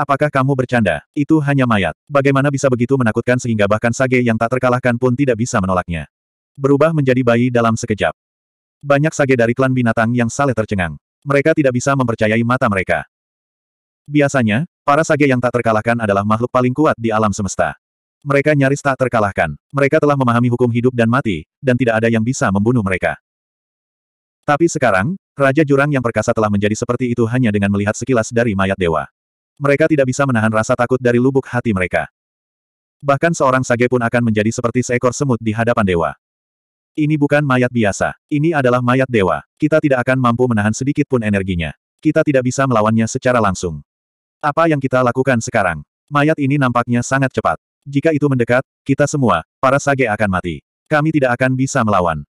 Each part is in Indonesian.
Apakah kamu bercanda? Itu hanya mayat. Bagaimana bisa begitu menakutkan sehingga bahkan sage yang tak terkalahkan pun tidak bisa menolaknya. Berubah menjadi bayi dalam sekejap. Banyak sage dari klan binatang yang saleh tercengang. Mereka tidak bisa mempercayai mata mereka. Biasanya, para sage yang tak terkalahkan adalah makhluk paling kuat di alam semesta. Mereka nyaris tak terkalahkan. Mereka telah memahami hukum hidup dan mati, dan tidak ada yang bisa membunuh mereka. Tapi sekarang, Raja Jurang yang perkasa telah menjadi seperti itu hanya dengan melihat sekilas dari mayat dewa mereka tidak bisa menahan rasa takut dari lubuk hati mereka. Bahkan seorang sage pun akan menjadi seperti seekor semut di hadapan dewa. Ini bukan mayat biasa, ini adalah mayat dewa. Kita tidak akan mampu menahan sedikit pun energinya. Kita tidak bisa melawannya secara langsung. Apa yang kita lakukan sekarang? Mayat ini nampaknya sangat cepat. Jika itu mendekat, kita semua, para sage akan mati. Kami tidak akan bisa melawan.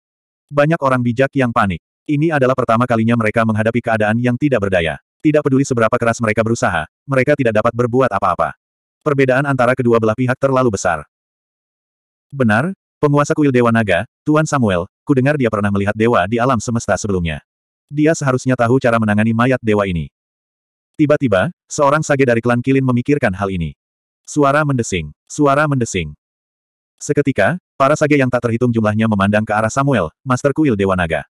Banyak orang bijak yang panik. Ini adalah pertama kalinya mereka menghadapi keadaan yang tidak berdaya. Tidak peduli seberapa keras mereka berusaha, mereka tidak dapat berbuat apa-apa. Perbedaan antara kedua belah pihak terlalu besar. Benar, penguasa kuil Dewa Naga, Tuan Samuel, ku dengar dia pernah melihat dewa di alam semesta sebelumnya. Dia seharusnya tahu cara menangani mayat dewa ini. Tiba-tiba, seorang sage dari klan Kilin memikirkan hal ini. Suara mendesing, suara mendesing. Seketika, para sage yang tak terhitung jumlahnya memandang ke arah Samuel, Master Kuil Dewa Naga.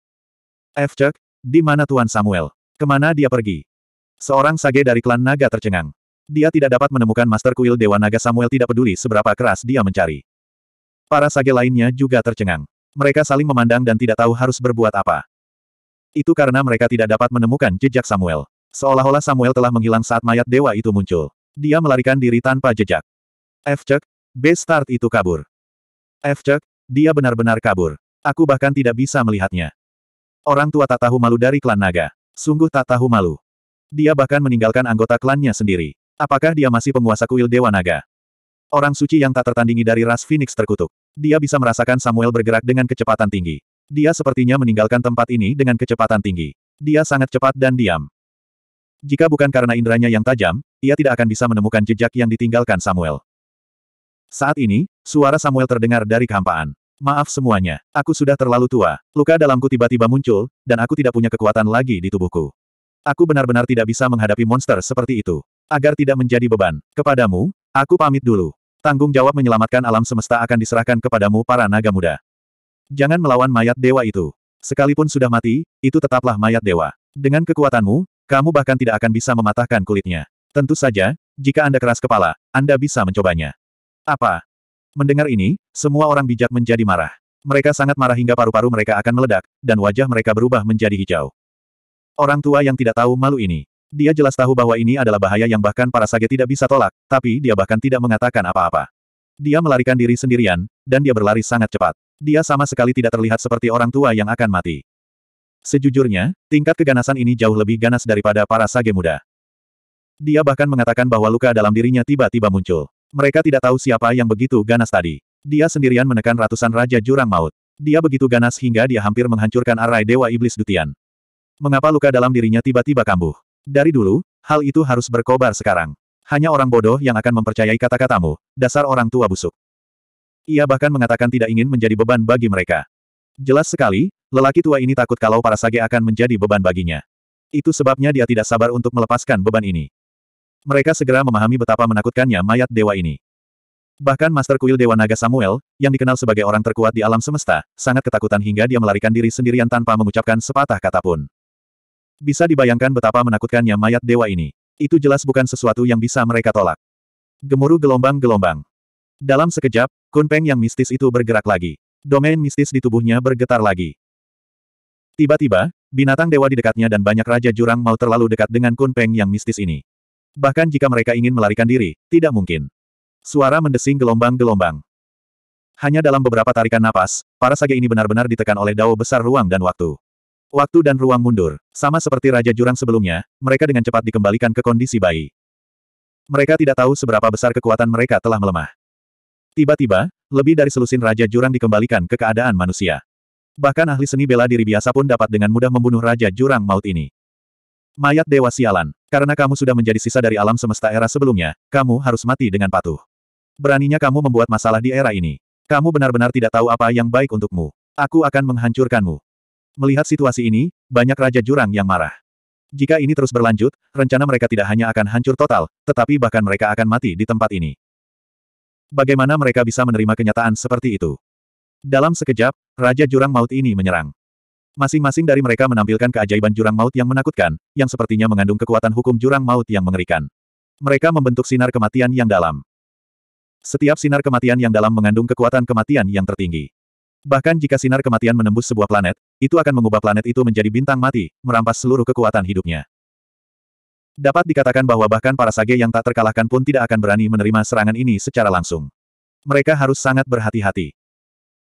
F. Cek, di mana Tuan Samuel? Kemana dia pergi? Seorang sage dari klan naga tercengang. Dia tidak dapat menemukan Master Kuil Dewa Naga Samuel tidak peduli seberapa keras dia mencari. Para sage lainnya juga tercengang. Mereka saling memandang dan tidak tahu harus berbuat apa. Itu karena mereka tidak dapat menemukan jejak Samuel. Seolah-olah Samuel telah menghilang saat mayat dewa itu muncul. Dia melarikan diri tanpa jejak. F. Cek, B. Start itu kabur. F. Cek, dia benar-benar kabur. Aku bahkan tidak bisa melihatnya. Orang tua tak tahu malu dari klan naga. Sungguh tak tahu malu. Dia bahkan meninggalkan anggota klannya sendiri. Apakah dia masih penguasa kuil Dewa Naga? Orang suci yang tak tertandingi dari ras Phoenix terkutuk. Dia bisa merasakan Samuel bergerak dengan kecepatan tinggi. Dia sepertinya meninggalkan tempat ini dengan kecepatan tinggi. Dia sangat cepat dan diam. Jika bukan karena inderanya yang tajam, ia tidak akan bisa menemukan jejak yang ditinggalkan Samuel. Saat ini, suara Samuel terdengar dari kehampaan. Maaf semuanya, aku sudah terlalu tua. Luka dalamku tiba-tiba muncul, dan aku tidak punya kekuatan lagi di tubuhku. Aku benar-benar tidak bisa menghadapi monster seperti itu. Agar tidak menjadi beban kepadamu, aku pamit dulu. Tanggung jawab menyelamatkan alam semesta akan diserahkan kepadamu para naga muda. Jangan melawan mayat dewa itu. Sekalipun sudah mati, itu tetaplah mayat dewa. Dengan kekuatanmu, kamu bahkan tidak akan bisa mematahkan kulitnya. Tentu saja, jika Anda keras kepala, Anda bisa mencobanya. Apa? Mendengar ini, semua orang bijak menjadi marah. Mereka sangat marah hingga paru-paru mereka akan meledak, dan wajah mereka berubah menjadi hijau. Orang tua yang tidak tahu malu ini. Dia jelas tahu bahwa ini adalah bahaya yang bahkan para sage tidak bisa tolak, tapi dia bahkan tidak mengatakan apa-apa. Dia melarikan diri sendirian, dan dia berlari sangat cepat. Dia sama sekali tidak terlihat seperti orang tua yang akan mati. Sejujurnya, tingkat keganasan ini jauh lebih ganas daripada para sage muda. Dia bahkan mengatakan bahwa luka dalam dirinya tiba-tiba muncul. Mereka tidak tahu siapa yang begitu ganas tadi. Dia sendirian menekan ratusan raja jurang maut. Dia begitu ganas hingga dia hampir menghancurkan arai Dewa Iblis Dutian. Mengapa luka dalam dirinya tiba-tiba kambuh? Dari dulu, hal itu harus berkobar sekarang. Hanya orang bodoh yang akan mempercayai kata-katamu, dasar orang tua busuk. Ia bahkan mengatakan tidak ingin menjadi beban bagi mereka. Jelas sekali, lelaki tua ini takut kalau para sage akan menjadi beban baginya. Itu sebabnya dia tidak sabar untuk melepaskan beban ini. Mereka segera memahami betapa menakutkannya mayat dewa ini. Bahkan Master Kuil Dewa Naga Samuel, yang dikenal sebagai orang terkuat di alam semesta, sangat ketakutan hingga dia melarikan diri sendirian tanpa mengucapkan sepatah kata pun. Bisa dibayangkan betapa menakutkannya mayat dewa ini. Itu jelas bukan sesuatu yang bisa mereka tolak. Gemuruh gelombang-gelombang. Dalam sekejap, Kunpeng yang mistis itu bergerak lagi. Domain mistis di tubuhnya bergetar lagi. Tiba-tiba, binatang dewa di dekatnya dan banyak raja jurang mau terlalu dekat dengan Kunpeng yang mistis ini. Bahkan jika mereka ingin melarikan diri, tidak mungkin. Suara mendesing gelombang-gelombang. Hanya dalam beberapa tarikan napas, para sage ini benar-benar ditekan oleh dao besar ruang dan waktu. Waktu dan ruang mundur. Sama seperti Raja Jurang sebelumnya, mereka dengan cepat dikembalikan ke kondisi bayi. Mereka tidak tahu seberapa besar kekuatan mereka telah melemah. Tiba-tiba, lebih dari selusin Raja Jurang dikembalikan ke keadaan manusia. Bahkan ahli seni bela diri biasa pun dapat dengan mudah membunuh Raja Jurang Maut ini. Mayat Dewa Sialan, karena kamu sudah menjadi sisa dari alam semesta era sebelumnya, kamu harus mati dengan patuh. Beraninya kamu membuat masalah di era ini. Kamu benar-benar tidak tahu apa yang baik untukmu. Aku akan menghancurkanmu. Melihat situasi ini, banyak Raja Jurang yang marah. Jika ini terus berlanjut, rencana mereka tidak hanya akan hancur total, tetapi bahkan mereka akan mati di tempat ini. Bagaimana mereka bisa menerima kenyataan seperti itu? Dalam sekejap, Raja Jurang Maut ini menyerang. Masing-masing dari mereka menampilkan keajaiban Jurang Maut yang menakutkan, yang sepertinya mengandung kekuatan hukum Jurang Maut yang mengerikan. Mereka membentuk sinar kematian yang dalam. Setiap sinar kematian yang dalam mengandung kekuatan kematian yang tertinggi. Bahkan jika sinar kematian menembus sebuah planet, itu akan mengubah planet itu menjadi bintang mati, merampas seluruh kekuatan hidupnya. Dapat dikatakan bahwa bahkan para sage yang tak terkalahkan pun tidak akan berani menerima serangan ini secara langsung. Mereka harus sangat berhati-hati.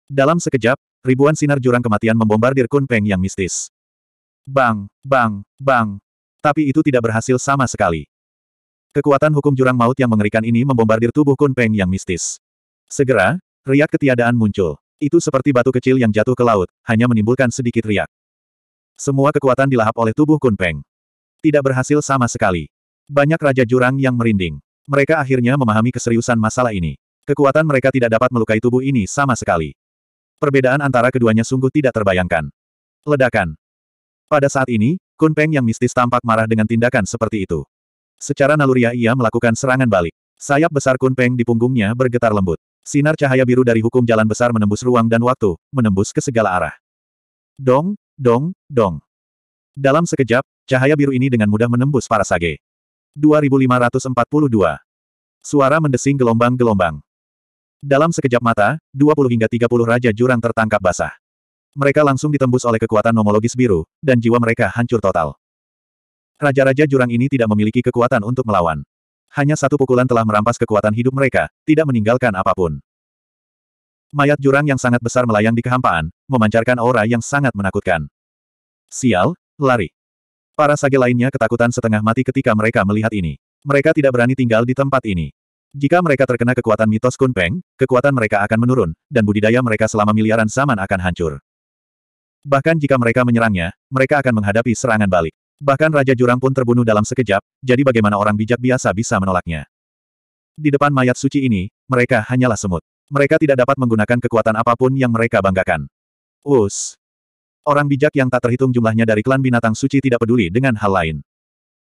Dalam sekejap, ribuan sinar jurang kematian membombardir Kun Peng yang mistis. Bang, bang, bang. Tapi itu tidak berhasil sama sekali. Kekuatan hukum jurang maut yang mengerikan ini membombardir tubuh Kun Peng yang mistis. Segera, riak ketiadaan muncul. Itu seperti batu kecil yang jatuh ke laut, hanya menimbulkan sedikit riak. Semua kekuatan dilahap oleh tubuh Kunpeng. Tidak berhasil sama sekali. Banyak Raja Jurang yang merinding. Mereka akhirnya memahami keseriusan masalah ini. Kekuatan mereka tidak dapat melukai tubuh ini sama sekali. Perbedaan antara keduanya sungguh tidak terbayangkan. Ledakan. Pada saat ini, Kunpeng yang mistis tampak marah dengan tindakan seperti itu. Secara naluriah ia melakukan serangan balik. Sayap besar Kunpeng di punggungnya bergetar lembut. Sinar cahaya biru dari hukum jalan besar menembus ruang dan waktu, menembus ke segala arah. Dong, dong, dong. Dalam sekejap, cahaya biru ini dengan mudah menembus para sage. 2542. Suara mendesing gelombang-gelombang. Dalam sekejap mata, 20 hingga 30 Raja Jurang tertangkap basah. Mereka langsung ditembus oleh kekuatan nomologis biru, dan jiwa mereka hancur total. Raja-raja jurang ini tidak memiliki kekuatan untuk melawan. Hanya satu pukulan telah merampas kekuatan hidup mereka, tidak meninggalkan apapun. Mayat jurang yang sangat besar melayang di kehampaan, memancarkan aura yang sangat menakutkan. Sial, lari. Para sage lainnya ketakutan setengah mati ketika mereka melihat ini. Mereka tidak berani tinggal di tempat ini. Jika mereka terkena kekuatan mitos Kunpeng, kekuatan mereka akan menurun, dan budidaya mereka selama miliaran zaman akan hancur. Bahkan jika mereka menyerangnya, mereka akan menghadapi serangan balik. Bahkan Raja Jurang pun terbunuh dalam sekejap, jadi bagaimana orang bijak biasa bisa menolaknya. Di depan mayat suci ini, mereka hanyalah semut. Mereka tidak dapat menggunakan kekuatan apapun yang mereka banggakan. Us. Orang bijak yang tak terhitung jumlahnya dari klan binatang suci tidak peduli dengan hal lain.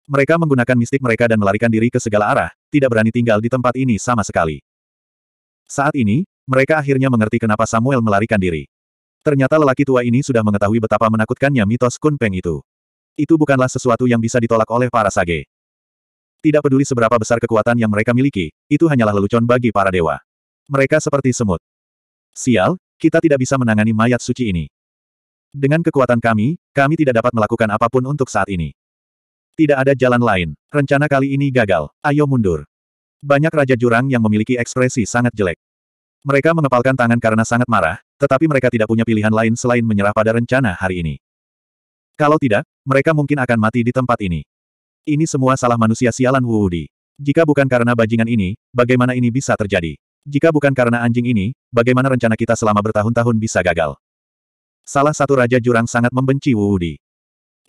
Mereka menggunakan mistik mereka dan melarikan diri ke segala arah, tidak berani tinggal di tempat ini sama sekali. Saat ini, mereka akhirnya mengerti kenapa Samuel melarikan diri. Ternyata lelaki tua ini sudah mengetahui betapa menakutkannya mitos Kunpeng itu. Itu bukanlah sesuatu yang bisa ditolak oleh para sage. Tidak peduli seberapa besar kekuatan yang mereka miliki, itu hanyalah lelucon bagi para dewa. Mereka seperti semut. Sial, kita tidak bisa menangani mayat suci ini. Dengan kekuatan kami, kami tidak dapat melakukan apapun untuk saat ini. Tidak ada jalan lain. Rencana kali ini gagal. Ayo mundur. Banyak Raja Jurang yang memiliki ekspresi sangat jelek. Mereka mengepalkan tangan karena sangat marah, tetapi mereka tidak punya pilihan lain selain menyerah pada rencana hari ini. Kalau tidak, mereka mungkin akan mati di tempat ini. Ini semua salah manusia sialan Wu Wuudi. Jika bukan karena bajingan ini, bagaimana ini bisa terjadi? Jika bukan karena anjing ini, bagaimana rencana kita selama bertahun-tahun bisa gagal? Salah satu Raja Jurang sangat membenci Wu Wuudi.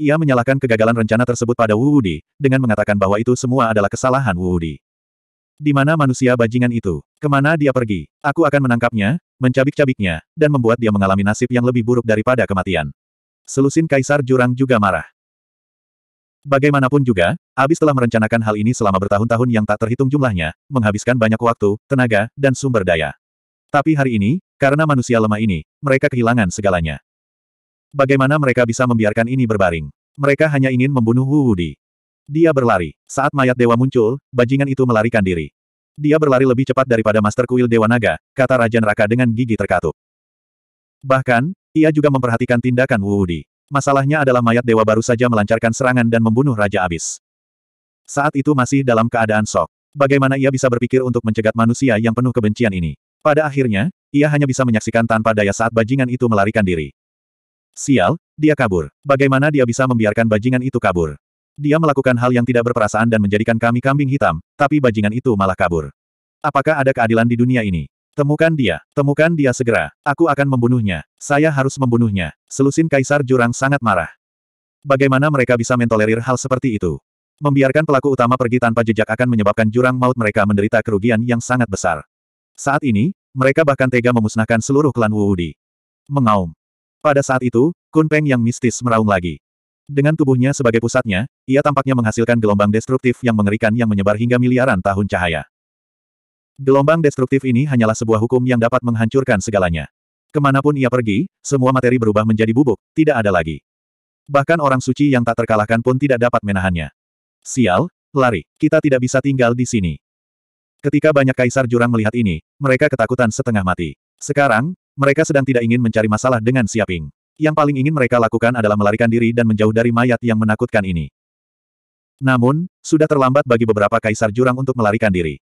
Ia menyalahkan kegagalan rencana tersebut pada Wu Wuudi, dengan mengatakan bahwa itu semua adalah kesalahan Wu Wuudi. Di mana manusia bajingan itu? Kemana dia pergi? Aku akan menangkapnya, mencabik-cabiknya, dan membuat dia mengalami nasib yang lebih buruk daripada kematian. Selusin Kaisar Jurang juga marah. Bagaimanapun juga, Abis telah merencanakan hal ini selama bertahun-tahun yang tak terhitung jumlahnya, menghabiskan banyak waktu, tenaga, dan sumber daya. Tapi hari ini, karena manusia lemah ini, mereka kehilangan segalanya. Bagaimana mereka bisa membiarkan ini berbaring? Mereka hanya ingin membunuh Wu Wudi. Dia berlari. Saat mayat dewa muncul, bajingan itu melarikan diri. Dia berlari lebih cepat daripada Master Kuil Dewa Naga, kata Raja Neraka dengan gigi terkatup. Bahkan, ia juga memperhatikan tindakan Wu Wudi. Masalahnya adalah mayat dewa baru saja melancarkan serangan dan membunuh Raja Abis. Saat itu masih dalam keadaan sok. Bagaimana ia bisa berpikir untuk mencegat manusia yang penuh kebencian ini? Pada akhirnya, ia hanya bisa menyaksikan tanpa daya saat bajingan itu melarikan diri. Sial, dia kabur. Bagaimana dia bisa membiarkan bajingan itu kabur? Dia melakukan hal yang tidak berperasaan dan menjadikan kami kambing hitam, tapi bajingan itu malah kabur. Apakah ada keadilan di dunia ini? Temukan dia, temukan dia segera. Aku akan membunuhnya. Saya harus membunuhnya. Selusin Kaisar Jurang sangat marah. Bagaimana mereka bisa mentolerir hal seperti itu? Membiarkan pelaku utama pergi tanpa jejak akan menyebabkan jurang maut mereka menderita kerugian yang sangat besar. Saat ini, mereka bahkan tega memusnahkan seluruh klan Wuudi. Mengaum. Pada saat itu, Kun Peng yang mistis meraung lagi. Dengan tubuhnya sebagai pusatnya, ia tampaknya menghasilkan gelombang destruktif yang mengerikan yang menyebar hingga miliaran tahun cahaya. Gelombang destruktif ini hanyalah sebuah hukum yang dapat menghancurkan segalanya. Kemanapun ia pergi, semua materi berubah menjadi bubuk, tidak ada lagi. Bahkan orang suci yang tak terkalahkan pun tidak dapat menahannya. Sial, lari, kita tidak bisa tinggal di sini. Ketika banyak kaisar jurang melihat ini, mereka ketakutan setengah mati. Sekarang, mereka sedang tidak ingin mencari masalah dengan Siaping. Yang paling ingin mereka lakukan adalah melarikan diri dan menjauh dari mayat yang menakutkan ini. Namun, sudah terlambat bagi beberapa kaisar jurang untuk melarikan diri.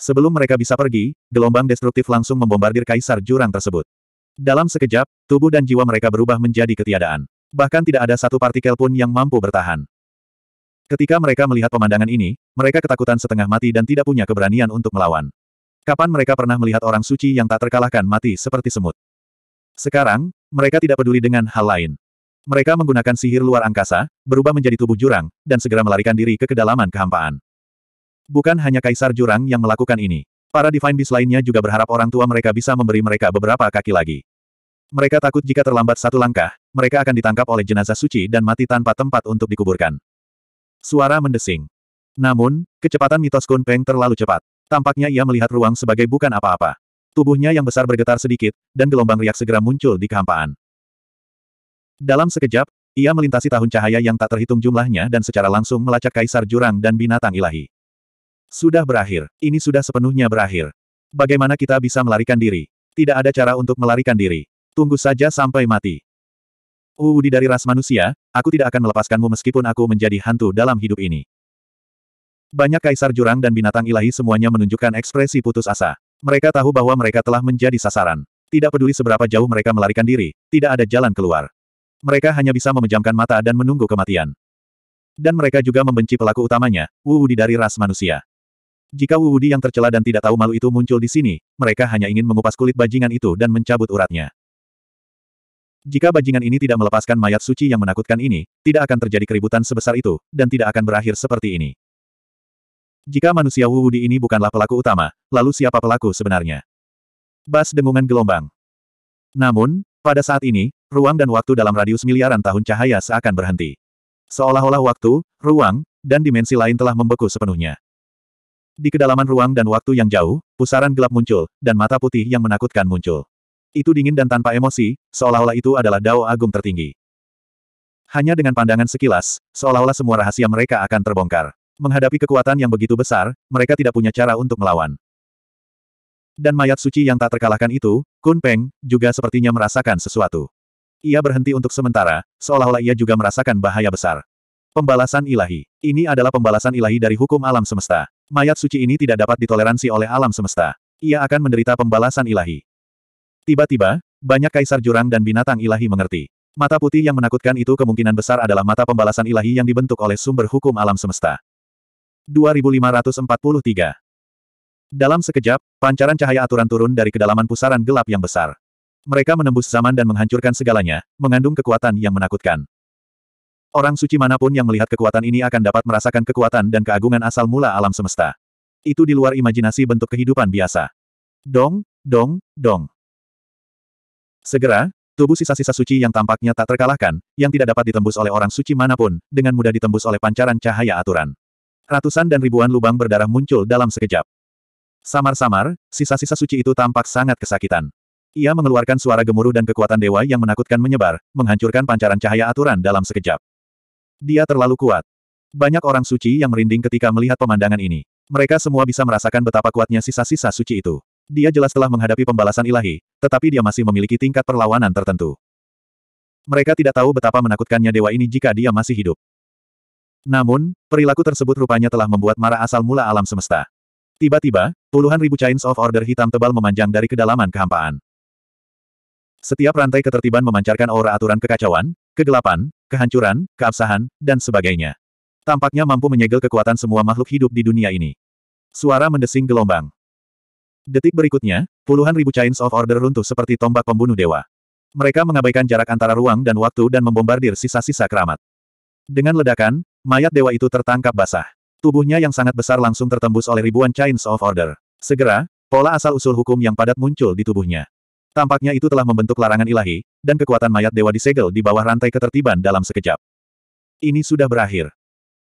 Sebelum mereka bisa pergi, gelombang destruktif langsung membombardir kaisar jurang tersebut. Dalam sekejap, tubuh dan jiwa mereka berubah menjadi ketiadaan. Bahkan tidak ada satu partikel pun yang mampu bertahan. Ketika mereka melihat pemandangan ini, mereka ketakutan setengah mati dan tidak punya keberanian untuk melawan. Kapan mereka pernah melihat orang suci yang tak terkalahkan mati seperti semut? Sekarang, mereka tidak peduli dengan hal lain. Mereka menggunakan sihir luar angkasa, berubah menjadi tubuh jurang, dan segera melarikan diri ke kedalaman kehampaan. Bukan hanya Kaisar Jurang yang melakukan ini. Para Divine Beast lainnya juga berharap orang tua mereka bisa memberi mereka beberapa kaki lagi. Mereka takut jika terlambat satu langkah, mereka akan ditangkap oleh jenazah suci dan mati tanpa tempat untuk dikuburkan. Suara mendesing. Namun, kecepatan mitos Kun terlalu cepat. Tampaknya ia melihat ruang sebagai bukan apa-apa. Tubuhnya yang besar bergetar sedikit, dan gelombang riak segera muncul di kehampaan. Dalam sekejap, ia melintasi tahun cahaya yang tak terhitung jumlahnya dan secara langsung melacak kaisar jurang dan binatang ilahi. Sudah berakhir. Ini sudah sepenuhnya berakhir. Bagaimana kita bisa melarikan diri? Tidak ada cara untuk melarikan diri. Tunggu saja sampai mati. Uudi oh, dari ras manusia, aku tidak akan melepaskanmu meskipun aku menjadi hantu dalam hidup ini. Banyak kaisar jurang dan binatang ilahi semuanya menunjukkan ekspresi putus asa. Mereka tahu bahwa mereka telah menjadi sasaran. Tidak peduli seberapa jauh mereka melarikan diri, tidak ada jalan keluar. Mereka hanya bisa memejamkan mata dan menunggu kematian. Dan mereka juga membenci pelaku utamanya, Wu Wudi dari ras manusia. Jika Wu Wudi yang tercela dan tidak tahu malu itu muncul di sini, mereka hanya ingin mengupas kulit bajingan itu dan mencabut uratnya. Jika bajingan ini tidak melepaskan mayat suci yang menakutkan ini, tidak akan terjadi keributan sebesar itu, dan tidak akan berakhir seperti ini. Jika manusia Wu Wudi ini bukanlah pelaku utama, lalu siapa pelaku sebenarnya? Bas dengungan gelombang. Namun, pada saat ini, ruang dan waktu dalam radius miliaran tahun cahaya seakan berhenti. Seolah-olah waktu, ruang, dan dimensi lain telah membeku sepenuhnya. Di kedalaman ruang dan waktu yang jauh, pusaran gelap muncul, dan mata putih yang menakutkan muncul. Itu dingin dan tanpa emosi, seolah-olah itu adalah dao agung tertinggi. Hanya dengan pandangan sekilas, seolah-olah semua rahasia mereka akan terbongkar. Menghadapi kekuatan yang begitu besar, mereka tidak punya cara untuk melawan. Dan mayat suci yang tak terkalahkan itu, Kun Peng, juga sepertinya merasakan sesuatu. Ia berhenti untuk sementara, seolah-olah ia juga merasakan bahaya besar. Pembalasan ilahi. Ini adalah pembalasan ilahi dari hukum alam semesta. Mayat suci ini tidak dapat ditoleransi oleh alam semesta. Ia akan menderita pembalasan ilahi. Tiba-tiba, banyak kaisar jurang dan binatang ilahi mengerti. Mata putih yang menakutkan itu kemungkinan besar adalah mata pembalasan ilahi yang dibentuk oleh sumber hukum alam semesta. 2543 Dalam sekejap, pancaran cahaya aturan turun dari kedalaman pusaran gelap yang besar. Mereka menembus zaman dan menghancurkan segalanya, mengandung kekuatan yang menakutkan. Orang suci manapun yang melihat kekuatan ini akan dapat merasakan kekuatan dan keagungan asal mula alam semesta. Itu di luar imajinasi bentuk kehidupan biasa. Dong, dong, dong. Segera, tubuh sisa-sisa suci yang tampaknya tak terkalahkan, yang tidak dapat ditembus oleh orang suci manapun, dengan mudah ditembus oleh pancaran cahaya aturan. Ratusan dan ribuan lubang berdarah muncul dalam sekejap. Samar-samar, sisa-sisa suci itu tampak sangat kesakitan. Ia mengeluarkan suara gemuruh dan kekuatan dewa yang menakutkan menyebar, menghancurkan pancaran cahaya aturan dalam sekejap. Dia terlalu kuat. Banyak orang suci yang merinding ketika melihat pemandangan ini. Mereka semua bisa merasakan betapa kuatnya sisa-sisa suci itu. Dia jelas telah menghadapi pembalasan ilahi, tetapi dia masih memiliki tingkat perlawanan tertentu. Mereka tidak tahu betapa menakutkannya dewa ini jika dia masih hidup. Namun, perilaku tersebut rupanya telah membuat marah asal mula alam semesta. Tiba-tiba, puluhan ribu chains of order hitam tebal memanjang dari kedalaman kehampaan. Setiap rantai ketertiban memancarkan aura aturan kekacauan, kegelapan, kehancuran, keabsahan, dan sebagainya. Tampaknya mampu menyegel kekuatan semua makhluk hidup di dunia ini. Suara mendesing gelombang. Detik berikutnya, puluhan ribu chains of order runtuh seperti tombak pembunuh dewa. Mereka mengabaikan jarak antara ruang dan waktu dan membombardir sisa-sisa keramat. Dengan ledakan, mayat dewa itu tertangkap basah. Tubuhnya yang sangat besar langsung tertembus oleh ribuan chains of order. Segera, pola asal-usul hukum yang padat muncul di tubuhnya. Tampaknya itu telah membentuk larangan ilahi, dan kekuatan mayat dewa disegel di bawah rantai ketertiban dalam sekejap. Ini sudah berakhir.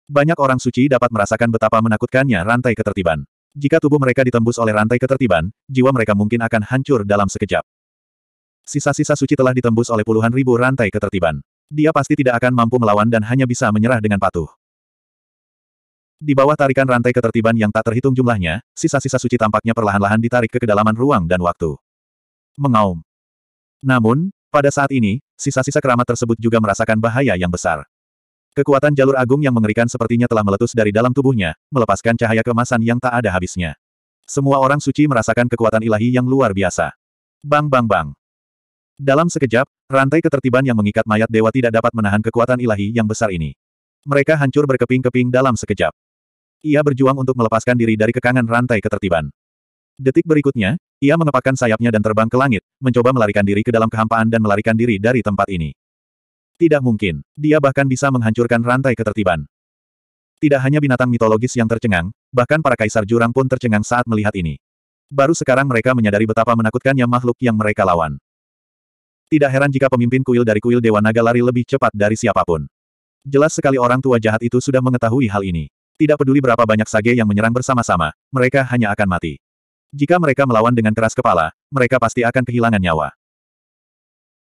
Banyak orang suci dapat merasakan betapa menakutkannya rantai ketertiban. Jika tubuh mereka ditembus oleh rantai ketertiban, jiwa mereka mungkin akan hancur dalam sekejap. Sisa-sisa suci telah ditembus oleh puluhan ribu rantai ketertiban. Dia pasti tidak akan mampu melawan dan hanya bisa menyerah dengan patuh. Di bawah tarikan rantai ketertiban yang tak terhitung jumlahnya, sisa-sisa suci tampaknya perlahan-lahan ditarik ke kedalaman ruang dan waktu mengaum. Namun, pada saat ini, sisa-sisa keramat tersebut juga merasakan bahaya yang besar. Kekuatan jalur agung yang mengerikan sepertinya telah meletus dari dalam tubuhnya, melepaskan cahaya kemasan yang tak ada habisnya. Semua orang suci merasakan kekuatan ilahi yang luar biasa. Bang bang bang. Dalam sekejap, rantai ketertiban yang mengikat mayat dewa tidak dapat menahan kekuatan ilahi yang besar ini. Mereka hancur berkeping-keping dalam sekejap. Ia berjuang untuk melepaskan diri dari kekangan rantai ketertiban. Detik berikutnya, ia mengepakkan sayapnya dan terbang ke langit, mencoba melarikan diri ke dalam kehampaan dan melarikan diri dari tempat ini. Tidak mungkin, dia bahkan bisa menghancurkan rantai ketertiban. Tidak hanya binatang mitologis yang tercengang, bahkan para kaisar jurang pun tercengang saat melihat ini. Baru sekarang mereka menyadari betapa menakutkannya makhluk yang mereka lawan. Tidak heran jika pemimpin kuil dari kuil Dewa Naga lari lebih cepat dari siapapun. Jelas sekali orang tua jahat itu sudah mengetahui hal ini. Tidak peduli berapa banyak sage yang menyerang bersama-sama, mereka hanya akan mati. Jika mereka melawan dengan keras kepala, mereka pasti akan kehilangan nyawa.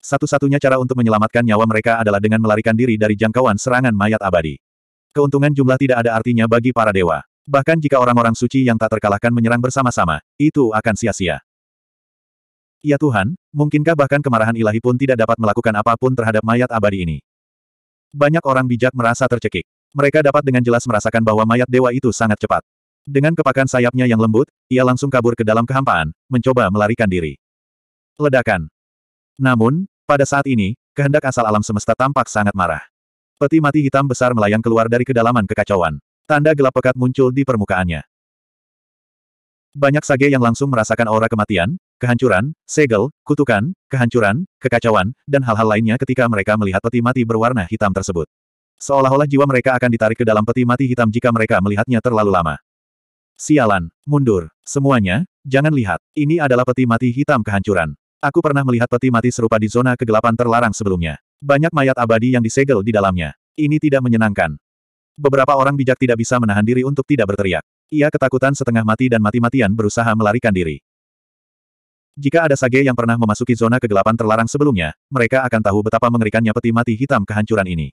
Satu-satunya cara untuk menyelamatkan nyawa mereka adalah dengan melarikan diri dari jangkauan serangan mayat abadi. Keuntungan jumlah tidak ada artinya bagi para dewa. Bahkan jika orang-orang suci yang tak terkalahkan menyerang bersama-sama, itu akan sia-sia. Ya Tuhan, mungkinkah bahkan kemarahan ilahi pun tidak dapat melakukan apapun terhadap mayat abadi ini? Banyak orang bijak merasa tercekik. Mereka dapat dengan jelas merasakan bahwa mayat dewa itu sangat cepat. Dengan kepakan sayapnya yang lembut, ia langsung kabur ke dalam kehampaan, mencoba melarikan diri. Ledakan. Namun, pada saat ini, kehendak asal alam semesta tampak sangat marah. Peti mati hitam besar melayang keluar dari kedalaman kekacauan. Tanda gelap pekat muncul di permukaannya. Banyak sage yang langsung merasakan aura kematian, kehancuran, segel, kutukan, kehancuran, kekacauan, dan hal-hal lainnya ketika mereka melihat peti mati berwarna hitam tersebut. Seolah-olah jiwa mereka akan ditarik ke dalam peti mati hitam jika mereka melihatnya terlalu lama. Sialan, mundur. Semuanya, jangan lihat. Ini adalah peti mati hitam kehancuran. Aku pernah melihat peti mati serupa di zona kegelapan terlarang sebelumnya. Banyak mayat abadi yang disegel di dalamnya. Ini tidak menyenangkan. Beberapa orang bijak tidak bisa menahan diri untuk tidak berteriak. Ia ketakutan setengah mati dan mati-matian berusaha melarikan diri. Jika ada sage yang pernah memasuki zona kegelapan terlarang sebelumnya, mereka akan tahu betapa mengerikannya peti mati hitam kehancuran ini.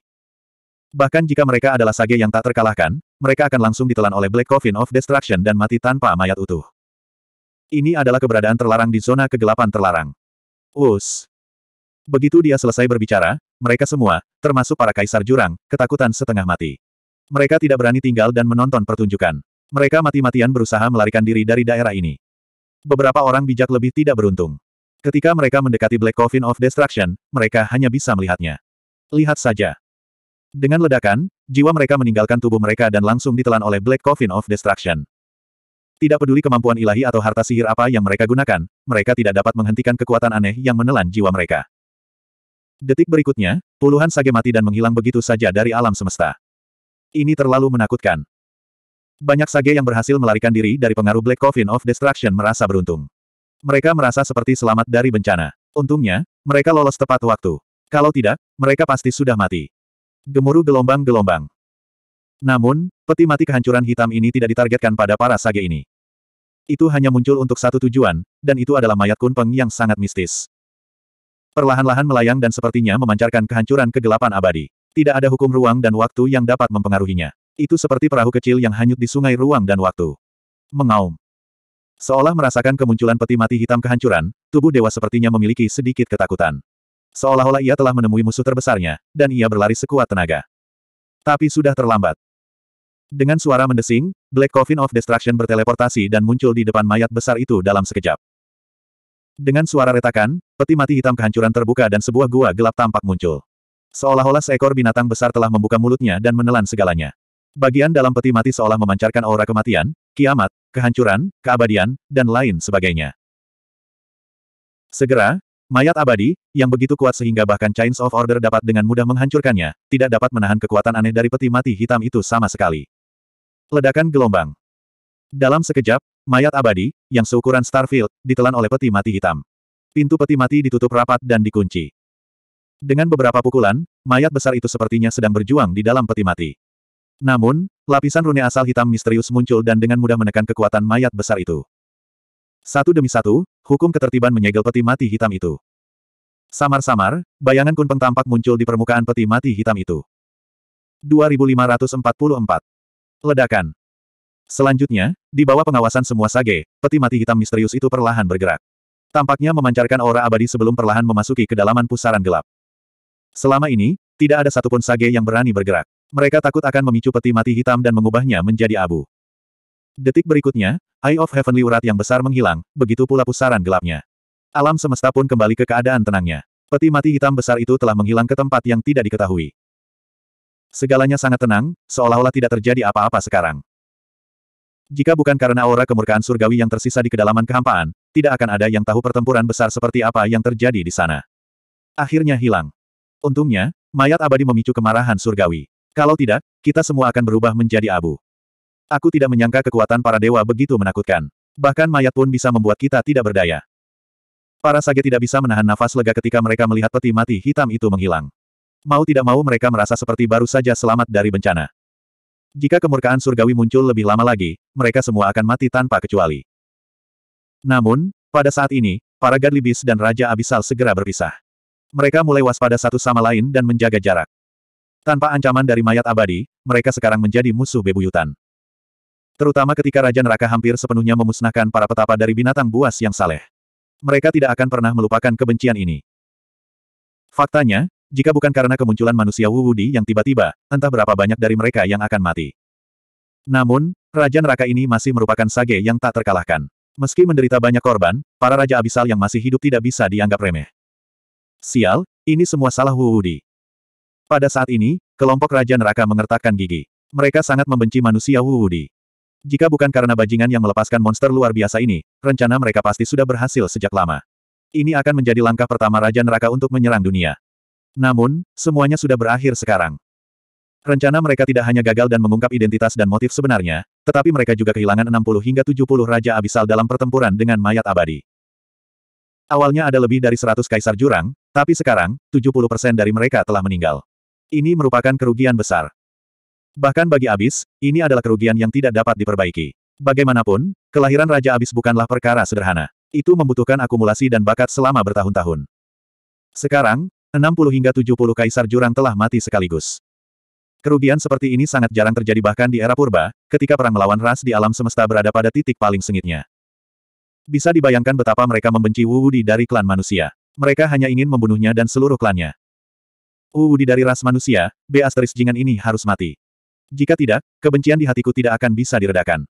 Bahkan jika mereka adalah sage yang tak terkalahkan, mereka akan langsung ditelan oleh Black Coffin of Destruction dan mati tanpa mayat utuh. Ini adalah keberadaan terlarang di zona kegelapan terlarang. Us. Begitu dia selesai berbicara, mereka semua, termasuk para kaisar jurang, ketakutan setengah mati. Mereka tidak berani tinggal dan menonton pertunjukan. Mereka mati-matian berusaha melarikan diri dari daerah ini. Beberapa orang bijak lebih tidak beruntung. Ketika mereka mendekati Black Coffin of Destruction, mereka hanya bisa melihatnya. Lihat saja. Dengan ledakan, Jiwa mereka meninggalkan tubuh mereka dan langsung ditelan oleh Black Coffin of Destruction. Tidak peduli kemampuan ilahi atau harta sihir apa yang mereka gunakan, mereka tidak dapat menghentikan kekuatan aneh yang menelan jiwa mereka. Detik berikutnya, puluhan sage mati dan menghilang begitu saja dari alam semesta. Ini terlalu menakutkan. Banyak sage yang berhasil melarikan diri dari pengaruh Black Coffin of Destruction merasa beruntung. Mereka merasa seperti selamat dari bencana. Untungnya, mereka lolos tepat waktu. Kalau tidak, mereka pasti sudah mati. Gemuruh gelombang-gelombang. Namun, peti mati kehancuran hitam ini tidak ditargetkan pada para sage ini. Itu hanya muncul untuk satu tujuan, dan itu adalah mayat Kunpeng yang sangat mistis. Perlahan-lahan melayang dan sepertinya memancarkan kehancuran kegelapan abadi. Tidak ada hukum ruang dan waktu yang dapat mempengaruhinya. Itu seperti perahu kecil yang hanyut di sungai ruang dan waktu. Mengaum. Seolah merasakan kemunculan peti mati hitam kehancuran, tubuh dewa sepertinya memiliki sedikit ketakutan. Seolah-olah ia telah menemui musuh terbesarnya, dan ia berlari sekuat tenaga. Tapi sudah terlambat. Dengan suara mendesing, Black Coffin of Destruction berteleportasi dan muncul di depan mayat besar itu dalam sekejap. Dengan suara retakan, peti mati hitam kehancuran terbuka dan sebuah gua gelap tampak muncul. Seolah-olah seekor binatang besar telah membuka mulutnya dan menelan segalanya. Bagian dalam peti mati seolah memancarkan aura kematian, kiamat, kehancuran, keabadian, dan lain sebagainya. Segera, Mayat abadi, yang begitu kuat sehingga bahkan Chains of Order dapat dengan mudah menghancurkannya, tidak dapat menahan kekuatan aneh dari peti mati hitam itu sama sekali. Ledakan gelombang. Dalam sekejap, mayat abadi, yang seukuran Starfield, ditelan oleh peti mati hitam. Pintu peti mati ditutup rapat dan dikunci. Dengan beberapa pukulan, mayat besar itu sepertinya sedang berjuang di dalam peti mati. Namun, lapisan rune asal hitam misterius muncul dan dengan mudah menekan kekuatan mayat besar itu. Satu demi satu, hukum ketertiban menyegel peti mati hitam itu. Samar-samar, bayangan kunpeng tampak muncul di permukaan peti mati hitam itu. 2544. Ledakan. Selanjutnya, di bawah pengawasan semua sage, peti mati hitam misterius itu perlahan bergerak. Tampaknya memancarkan aura abadi sebelum perlahan memasuki kedalaman pusaran gelap. Selama ini, tidak ada satupun sage yang berani bergerak. Mereka takut akan memicu peti mati hitam dan mengubahnya menjadi abu. Detik berikutnya, Eye of Heavenly Urat yang besar menghilang, begitu pula pusaran gelapnya. Alam semesta pun kembali ke keadaan tenangnya. Peti mati hitam besar itu telah menghilang ke tempat yang tidak diketahui. Segalanya sangat tenang, seolah-olah tidak terjadi apa-apa sekarang. Jika bukan karena aura kemurkaan surgawi yang tersisa di kedalaman kehampaan, tidak akan ada yang tahu pertempuran besar seperti apa yang terjadi di sana. Akhirnya hilang. Untungnya, mayat abadi memicu kemarahan surgawi. Kalau tidak, kita semua akan berubah menjadi abu. Aku tidak menyangka kekuatan para dewa begitu menakutkan. Bahkan mayat pun bisa membuat kita tidak berdaya. Para sage tidak bisa menahan nafas lega ketika mereka melihat peti mati hitam itu menghilang. Mau tidak mau mereka merasa seperti baru saja selamat dari bencana. Jika kemurkaan surgawi muncul lebih lama lagi, mereka semua akan mati tanpa kecuali. Namun, pada saat ini, para Gadlibis dan Raja Abisal segera berpisah. Mereka mulai waspada satu sama lain dan menjaga jarak. Tanpa ancaman dari mayat abadi, mereka sekarang menjadi musuh bebuyutan. Terutama ketika Raja Neraka hampir sepenuhnya memusnahkan para petapa dari binatang buas yang saleh. Mereka tidak akan pernah melupakan kebencian ini. Faktanya, jika bukan karena kemunculan manusia Wuwudi yang tiba-tiba, entah berapa banyak dari mereka yang akan mati. Namun, Raja Neraka ini masih merupakan sage yang tak terkalahkan. Meski menderita banyak korban, para Raja Abisal yang masih hidup tidak bisa dianggap remeh. Sial, ini semua salah Wuwudi. Pada saat ini, kelompok Raja Neraka mengertakkan gigi. Mereka sangat membenci manusia Wuwudi. Jika bukan karena bajingan yang melepaskan monster luar biasa ini, rencana mereka pasti sudah berhasil sejak lama. Ini akan menjadi langkah pertama Raja Neraka untuk menyerang dunia. Namun, semuanya sudah berakhir sekarang. Rencana mereka tidak hanya gagal dan mengungkap identitas dan motif sebenarnya, tetapi mereka juga kehilangan 60 hingga 70 Raja Abisal dalam pertempuran dengan mayat abadi. Awalnya ada lebih dari 100 kaisar jurang, tapi sekarang, 70% dari mereka telah meninggal. Ini merupakan kerugian besar. Bahkan bagi Abis, ini adalah kerugian yang tidak dapat diperbaiki. Bagaimanapun, kelahiran Raja Abis bukanlah perkara sederhana. Itu membutuhkan akumulasi dan bakat selama bertahun-tahun. Sekarang, 60 hingga 70 kaisar jurang telah mati sekaligus. Kerugian seperti ini sangat jarang terjadi bahkan di era purba, ketika perang melawan ras di alam semesta berada pada titik paling sengitnya. Bisa dibayangkan betapa mereka membenci Wu Di dari klan manusia. Mereka hanya ingin membunuhnya dan seluruh klannya. Wu Di dari ras manusia, B. Asteris Jingan ini harus mati. Jika tidak, kebencian di hatiku tidak akan bisa diredakan.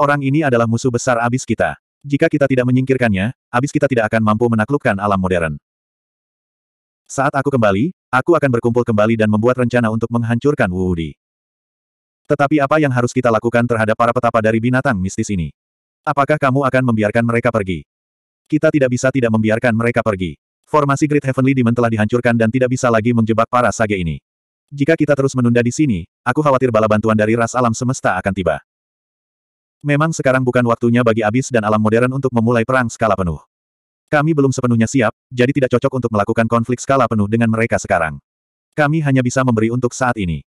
Orang ini adalah musuh besar abis kita. Jika kita tidak menyingkirkannya, abis kita tidak akan mampu menaklukkan alam modern. Saat aku kembali, aku akan berkumpul kembali dan membuat rencana untuk menghancurkan Wu Wudi. Tetapi apa yang harus kita lakukan terhadap para petapa dari binatang mistis ini? Apakah kamu akan membiarkan mereka pergi? Kita tidak bisa tidak membiarkan mereka pergi. Formasi Great Heavenly Demon telah dihancurkan dan tidak bisa lagi menjebak para sage ini. Jika kita terus menunda di sini, aku khawatir bala bantuan dari ras alam semesta akan tiba. Memang sekarang bukan waktunya bagi abis dan alam modern untuk memulai perang skala penuh. Kami belum sepenuhnya siap, jadi tidak cocok untuk melakukan konflik skala penuh dengan mereka sekarang. Kami hanya bisa memberi untuk saat ini.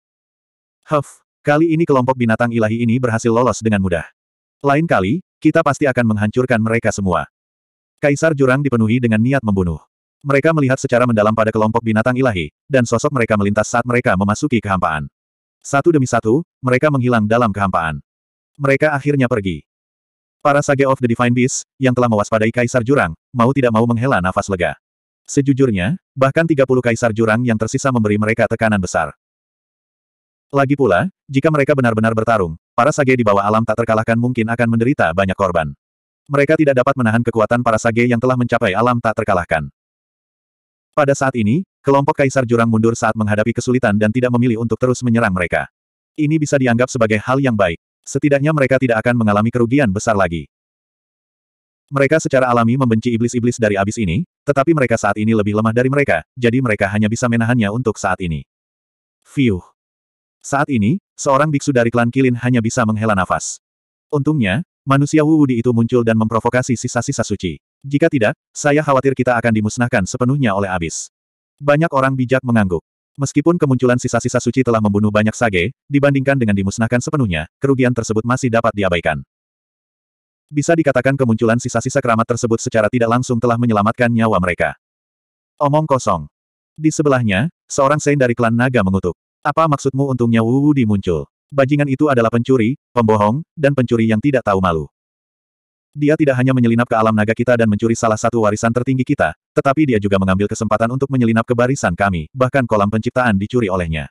Huff, kali ini kelompok binatang ilahi ini berhasil lolos dengan mudah. Lain kali, kita pasti akan menghancurkan mereka semua. Kaisar Jurang dipenuhi dengan niat membunuh. Mereka melihat secara mendalam pada kelompok binatang ilahi, dan sosok mereka melintas saat mereka memasuki kehampaan. Satu demi satu, mereka menghilang dalam kehampaan. Mereka akhirnya pergi. Para Sage of the Divine Beast, yang telah mewaspadai Kaisar Jurang, mau tidak mau menghela nafas lega. Sejujurnya, bahkan 30 Kaisar Jurang yang tersisa memberi mereka tekanan besar. Lagi pula, jika mereka benar-benar bertarung, para Sage di bawah alam tak terkalahkan mungkin akan menderita banyak korban. Mereka tidak dapat menahan kekuatan para Sage yang telah mencapai alam tak terkalahkan. Pada saat ini, kelompok Kaisar Jurang mundur saat menghadapi kesulitan dan tidak memilih untuk terus menyerang mereka. Ini bisa dianggap sebagai hal yang baik. Setidaknya mereka tidak akan mengalami kerugian besar lagi. Mereka secara alami membenci iblis-iblis dari abis ini, tetapi mereka saat ini lebih lemah dari mereka, jadi mereka hanya bisa menahannya untuk saat ini. Fiuh. Saat ini, seorang biksu dari klan Kilin hanya bisa menghela nafas. Untungnya, manusia Wu Wudi itu muncul dan memprovokasi sisa-sisa suci. Jika tidak, saya khawatir kita akan dimusnahkan sepenuhnya oleh abis. Banyak orang bijak mengangguk. Meskipun kemunculan sisa-sisa suci telah membunuh banyak sage, dibandingkan dengan dimusnahkan sepenuhnya, kerugian tersebut masih dapat diabaikan. Bisa dikatakan kemunculan sisa-sisa keramat tersebut secara tidak langsung telah menyelamatkan nyawa mereka. Omong kosong. Di sebelahnya, seorang sein dari klan naga mengutuk. Apa maksudmu untungnya Wu Wu muncul? Bajingan itu adalah pencuri, pembohong, dan pencuri yang tidak tahu malu. Dia tidak hanya menyelinap ke alam naga kita dan mencuri salah satu warisan tertinggi kita, tetapi dia juga mengambil kesempatan untuk menyelinap ke barisan kami, bahkan kolam penciptaan dicuri olehnya.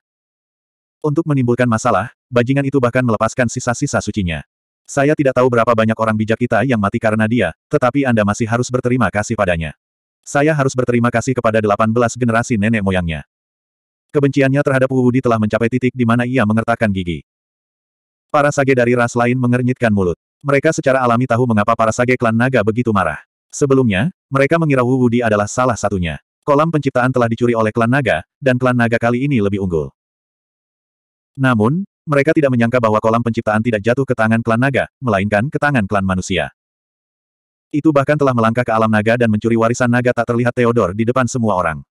Untuk menimbulkan masalah, bajingan itu bahkan melepaskan sisa-sisa sucinya. Saya tidak tahu berapa banyak orang bijak kita yang mati karena dia, tetapi Anda masih harus berterima kasih padanya. Saya harus berterima kasih kepada 18 generasi nenek moyangnya. Kebenciannya terhadap Wu Wudi telah mencapai titik di mana ia mengertakkan gigi. Para sage dari ras lain mengernyitkan mulut. Mereka secara alami tahu mengapa para sage klan naga begitu marah. Sebelumnya, mereka mengira Wu Wudi adalah salah satunya. Kolam penciptaan telah dicuri oleh klan naga, dan klan naga kali ini lebih unggul. Namun, mereka tidak menyangka bahwa kolam penciptaan tidak jatuh ke tangan klan naga, melainkan ke tangan klan manusia. Itu bahkan telah melangkah ke alam naga dan mencuri warisan naga tak terlihat Theodor di depan semua orang.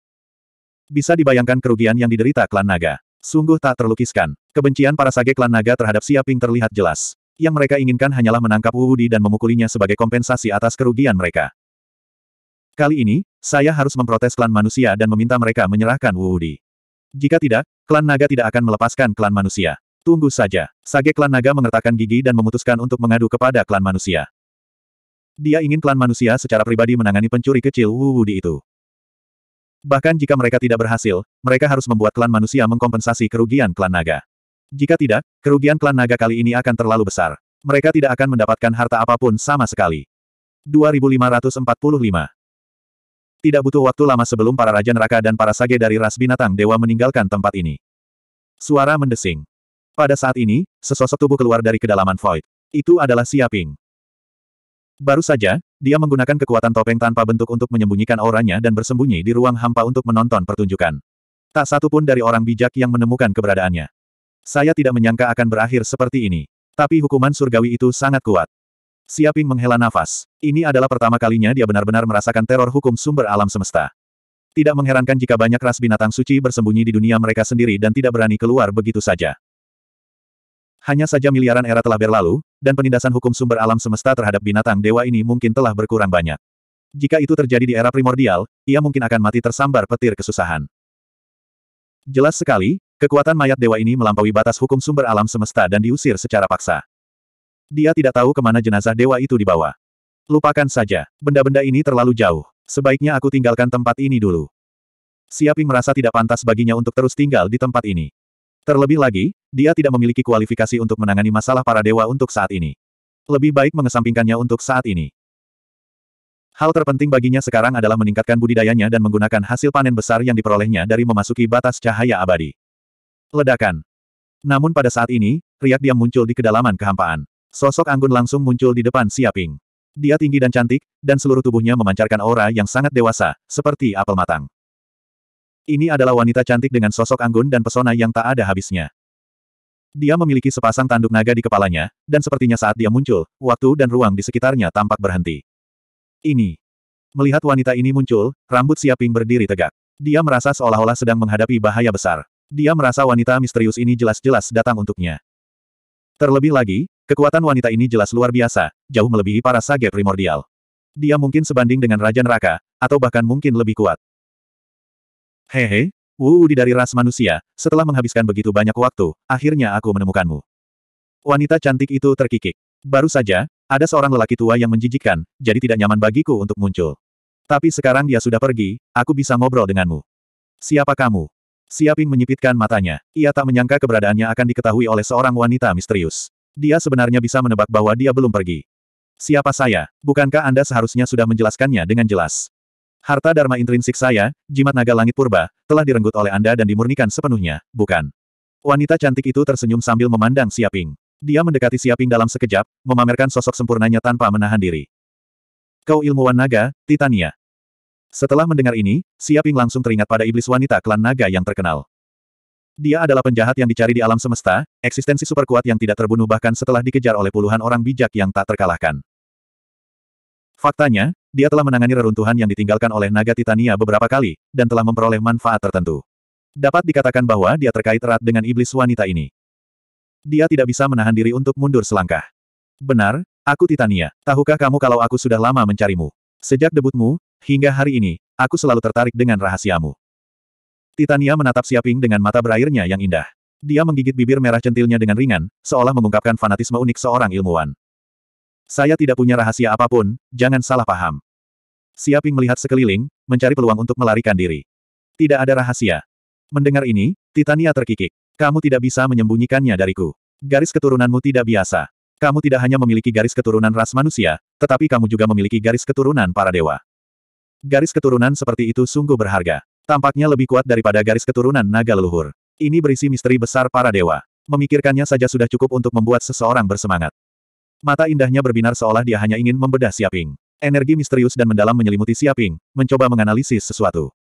Bisa dibayangkan kerugian yang diderita klan naga. Sungguh tak terlukiskan. Kebencian para sage klan naga terhadap Siaping terlihat jelas. Yang mereka inginkan hanyalah menangkap Wuudi dan memukulinya sebagai kompensasi atas kerugian mereka. Kali ini, saya harus memprotes klan manusia dan meminta mereka menyerahkan Wuudi. Jika tidak, klan naga tidak akan melepaskan klan manusia. Tunggu saja. Sage klan naga mengertakkan gigi dan memutuskan untuk mengadu kepada klan manusia. Dia ingin klan manusia secara pribadi menangani pencuri kecil Wudi itu. Bahkan jika mereka tidak berhasil, mereka harus membuat klan manusia mengkompensasi kerugian klan naga. Jika tidak, kerugian klan naga kali ini akan terlalu besar. Mereka tidak akan mendapatkan harta apapun sama sekali. 2545 Tidak butuh waktu lama sebelum para Raja Neraka dan para Sage dari ras binatang dewa meninggalkan tempat ini. Suara mendesing. Pada saat ini, sesosok tubuh keluar dari kedalaman void. Itu adalah Siaping. Baru saja, dia menggunakan kekuatan topeng tanpa bentuk untuk menyembunyikan auranya dan bersembunyi di ruang hampa untuk menonton pertunjukan. Tak satu pun dari orang bijak yang menemukan keberadaannya. Saya tidak menyangka akan berakhir seperti ini. Tapi hukuman surgawi itu sangat kuat. Siaping menghela nafas. Ini adalah pertama kalinya dia benar-benar merasakan teror hukum sumber alam semesta. Tidak mengherankan jika banyak ras binatang suci bersembunyi di dunia mereka sendiri dan tidak berani keluar begitu saja. Hanya saja miliaran era telah berlalu, dan penindasan hukum sumber alam semesta terhadap binatang dewa ini mungkin telah berkurang banyak. Jika itu terjadi di era primordial, ia mungkin akan mati tersambar petir kesusahan. Jelas sekali, Kekuatan mayat dewa ini melampaui batas hukum sumber alam semesta dan diusir secara paksa. Dia tidak tahu kemana jenazah dewa itu dibawa. Lupakan saja, benda-benda ini terlalu jauh. Sebaiknya aku tinggalkan tempat ini dulu. Siaping merasa tidak pantas baginya untuk terus tinggal di tempat ini. Terlebih lagi, dia tidak memiliki kualifikasi untuk menangani masalah para dewa untuk saat ini. Lebih baik mengesampingkannya untuk saat ini. Hal terpenting baginya sekarang adalah meningkatkan budidayanya dan menggunakan hasil panen besar yang diperolehnya dari memasuki batas cahaya abadi. Ledakan. Namun pada saat ini, riak diam muncul di kedalaman kehampaan. Sosok Anggun langsung muncul di depan Siaping. Dia tinggi dan cantik, dan seluruh tubuhnya memancarkan aura yang sangat dewasa, seperti apel matang. Ini adalah wanita cantik dengan sosok anggun dan pesona yang tak ada habisnya. Dia memiliki sepasang tanduk naga di kepalanya, dan sepertinya saat dia muncul, waktu dan ruang di sekitarnya tampak berhenti. Ini. Melihat wanita ini muncul, rambut Siaping berdiri tegak. Dia merasa seolah-olah sedang menghadapi bahaya besar. Dia merasa wanita misterius ini jelas-jelas datang untuknya. Terlebih lagi, kekuatan wanita ini jelas luar biasa, jauh melebihi para sage primordial. Dia mungkin sebanding dengan Raja Neraka, atau bahkan mungkin lebih kuat. Hehe, Wu di dari ras manusia, setelah menghabiskan begitu banyak waktu, akhirnya aku menemukanmu. Wanita cantik itu terkikik. Baru saja, ada seorang lelaki tua yang menjijikkan, jadi tidak nyaman bagiku untuk muncul. Tapi sekarang dia sudah pergi, aku bisa ngobrol denganmu. Siapa kamu? Siaping menyipitkan matanya. Ia tak menyangka keberadaannya akan diketahui oleh seorang wanita misterius. Dia sebenarnya bisa menebak bahwa dia belum pergi. Siapa saya? Bukankah Anda seharusnya sudah menjelaskannya dengan jelas? Harta Dharma intrinsik saya, jimat naga langit purba, telah direnggut oleh Anda dan dimurnikan sepenuhnya, bukan? Wanita cantik itu tersenyum sambil memandang Siaping. Dia mendekati Siaping dalam sekejap, memamerkan sosok sempurnanya tanpa menahan diri. Kau ilmuwan naga, Titania. Setelah mendengar ini, Siaping langsung teringat pada iblis wanita klan naga yang terkenal. Dia adalah penjahat yang dicari di alam semesta, eksistensi superkuat yang tidak terbunuh bahkan setelah dikejar oleh puluhan orang bijak yang tak terkalahkan. Faktanya, dia telah menangani reruntuhan yang ditinggalkan oleh naga Titania beberapa kali, dan telah memperoleh manfaat tertentu. Dapat dikatakan bahwa dia terkait erat dengan iblis wanita ini. Dia tidak bisa menahan diri untuk mundur selangkah. Benar, aku Titania. Tahukah kamu kalau aku sudah lama mencarimu? Sejak debutmu, hingga hari ini, aku selalu tertarik dengan rahasiamu. Titania menatap Siaping dengan mata berairnya yang indah. Dia menggigit bibir merah centilnya dengan ringan, seolah mengungkapkan fanatisme unik seorang ilmuwan. Saya tidak punya rahasia apapun, jangan salah paham. Siaping melihat sekeliling, mencari peluang untuk melarikan diri. Tidak ada rahasia. Mendengar ini, Titania terkikik. Kamu tidak bisa menyembunyikannya dariku. Garis keturunanmu tidak biasa. Kamu tidak hanya memiliki garis keturunan ras manusia, tetapi kamu juga memiliki garis keturunan para dewa. Garis keturunan seperti itu sungguh berharga. Tampaknya lebih kuat daripada garis keturunan naga leluhur. Ini berisi misteri besar para dewa. Memikirkannya saja sudah cukup untuk membuat seseorang bersemangat. Mata indahnya berbinar seolah dia hanya ingin membedah Siaping. Energi misterius dan mendalam menyelimuti Siaping, mencoba menganalisis sesuatu.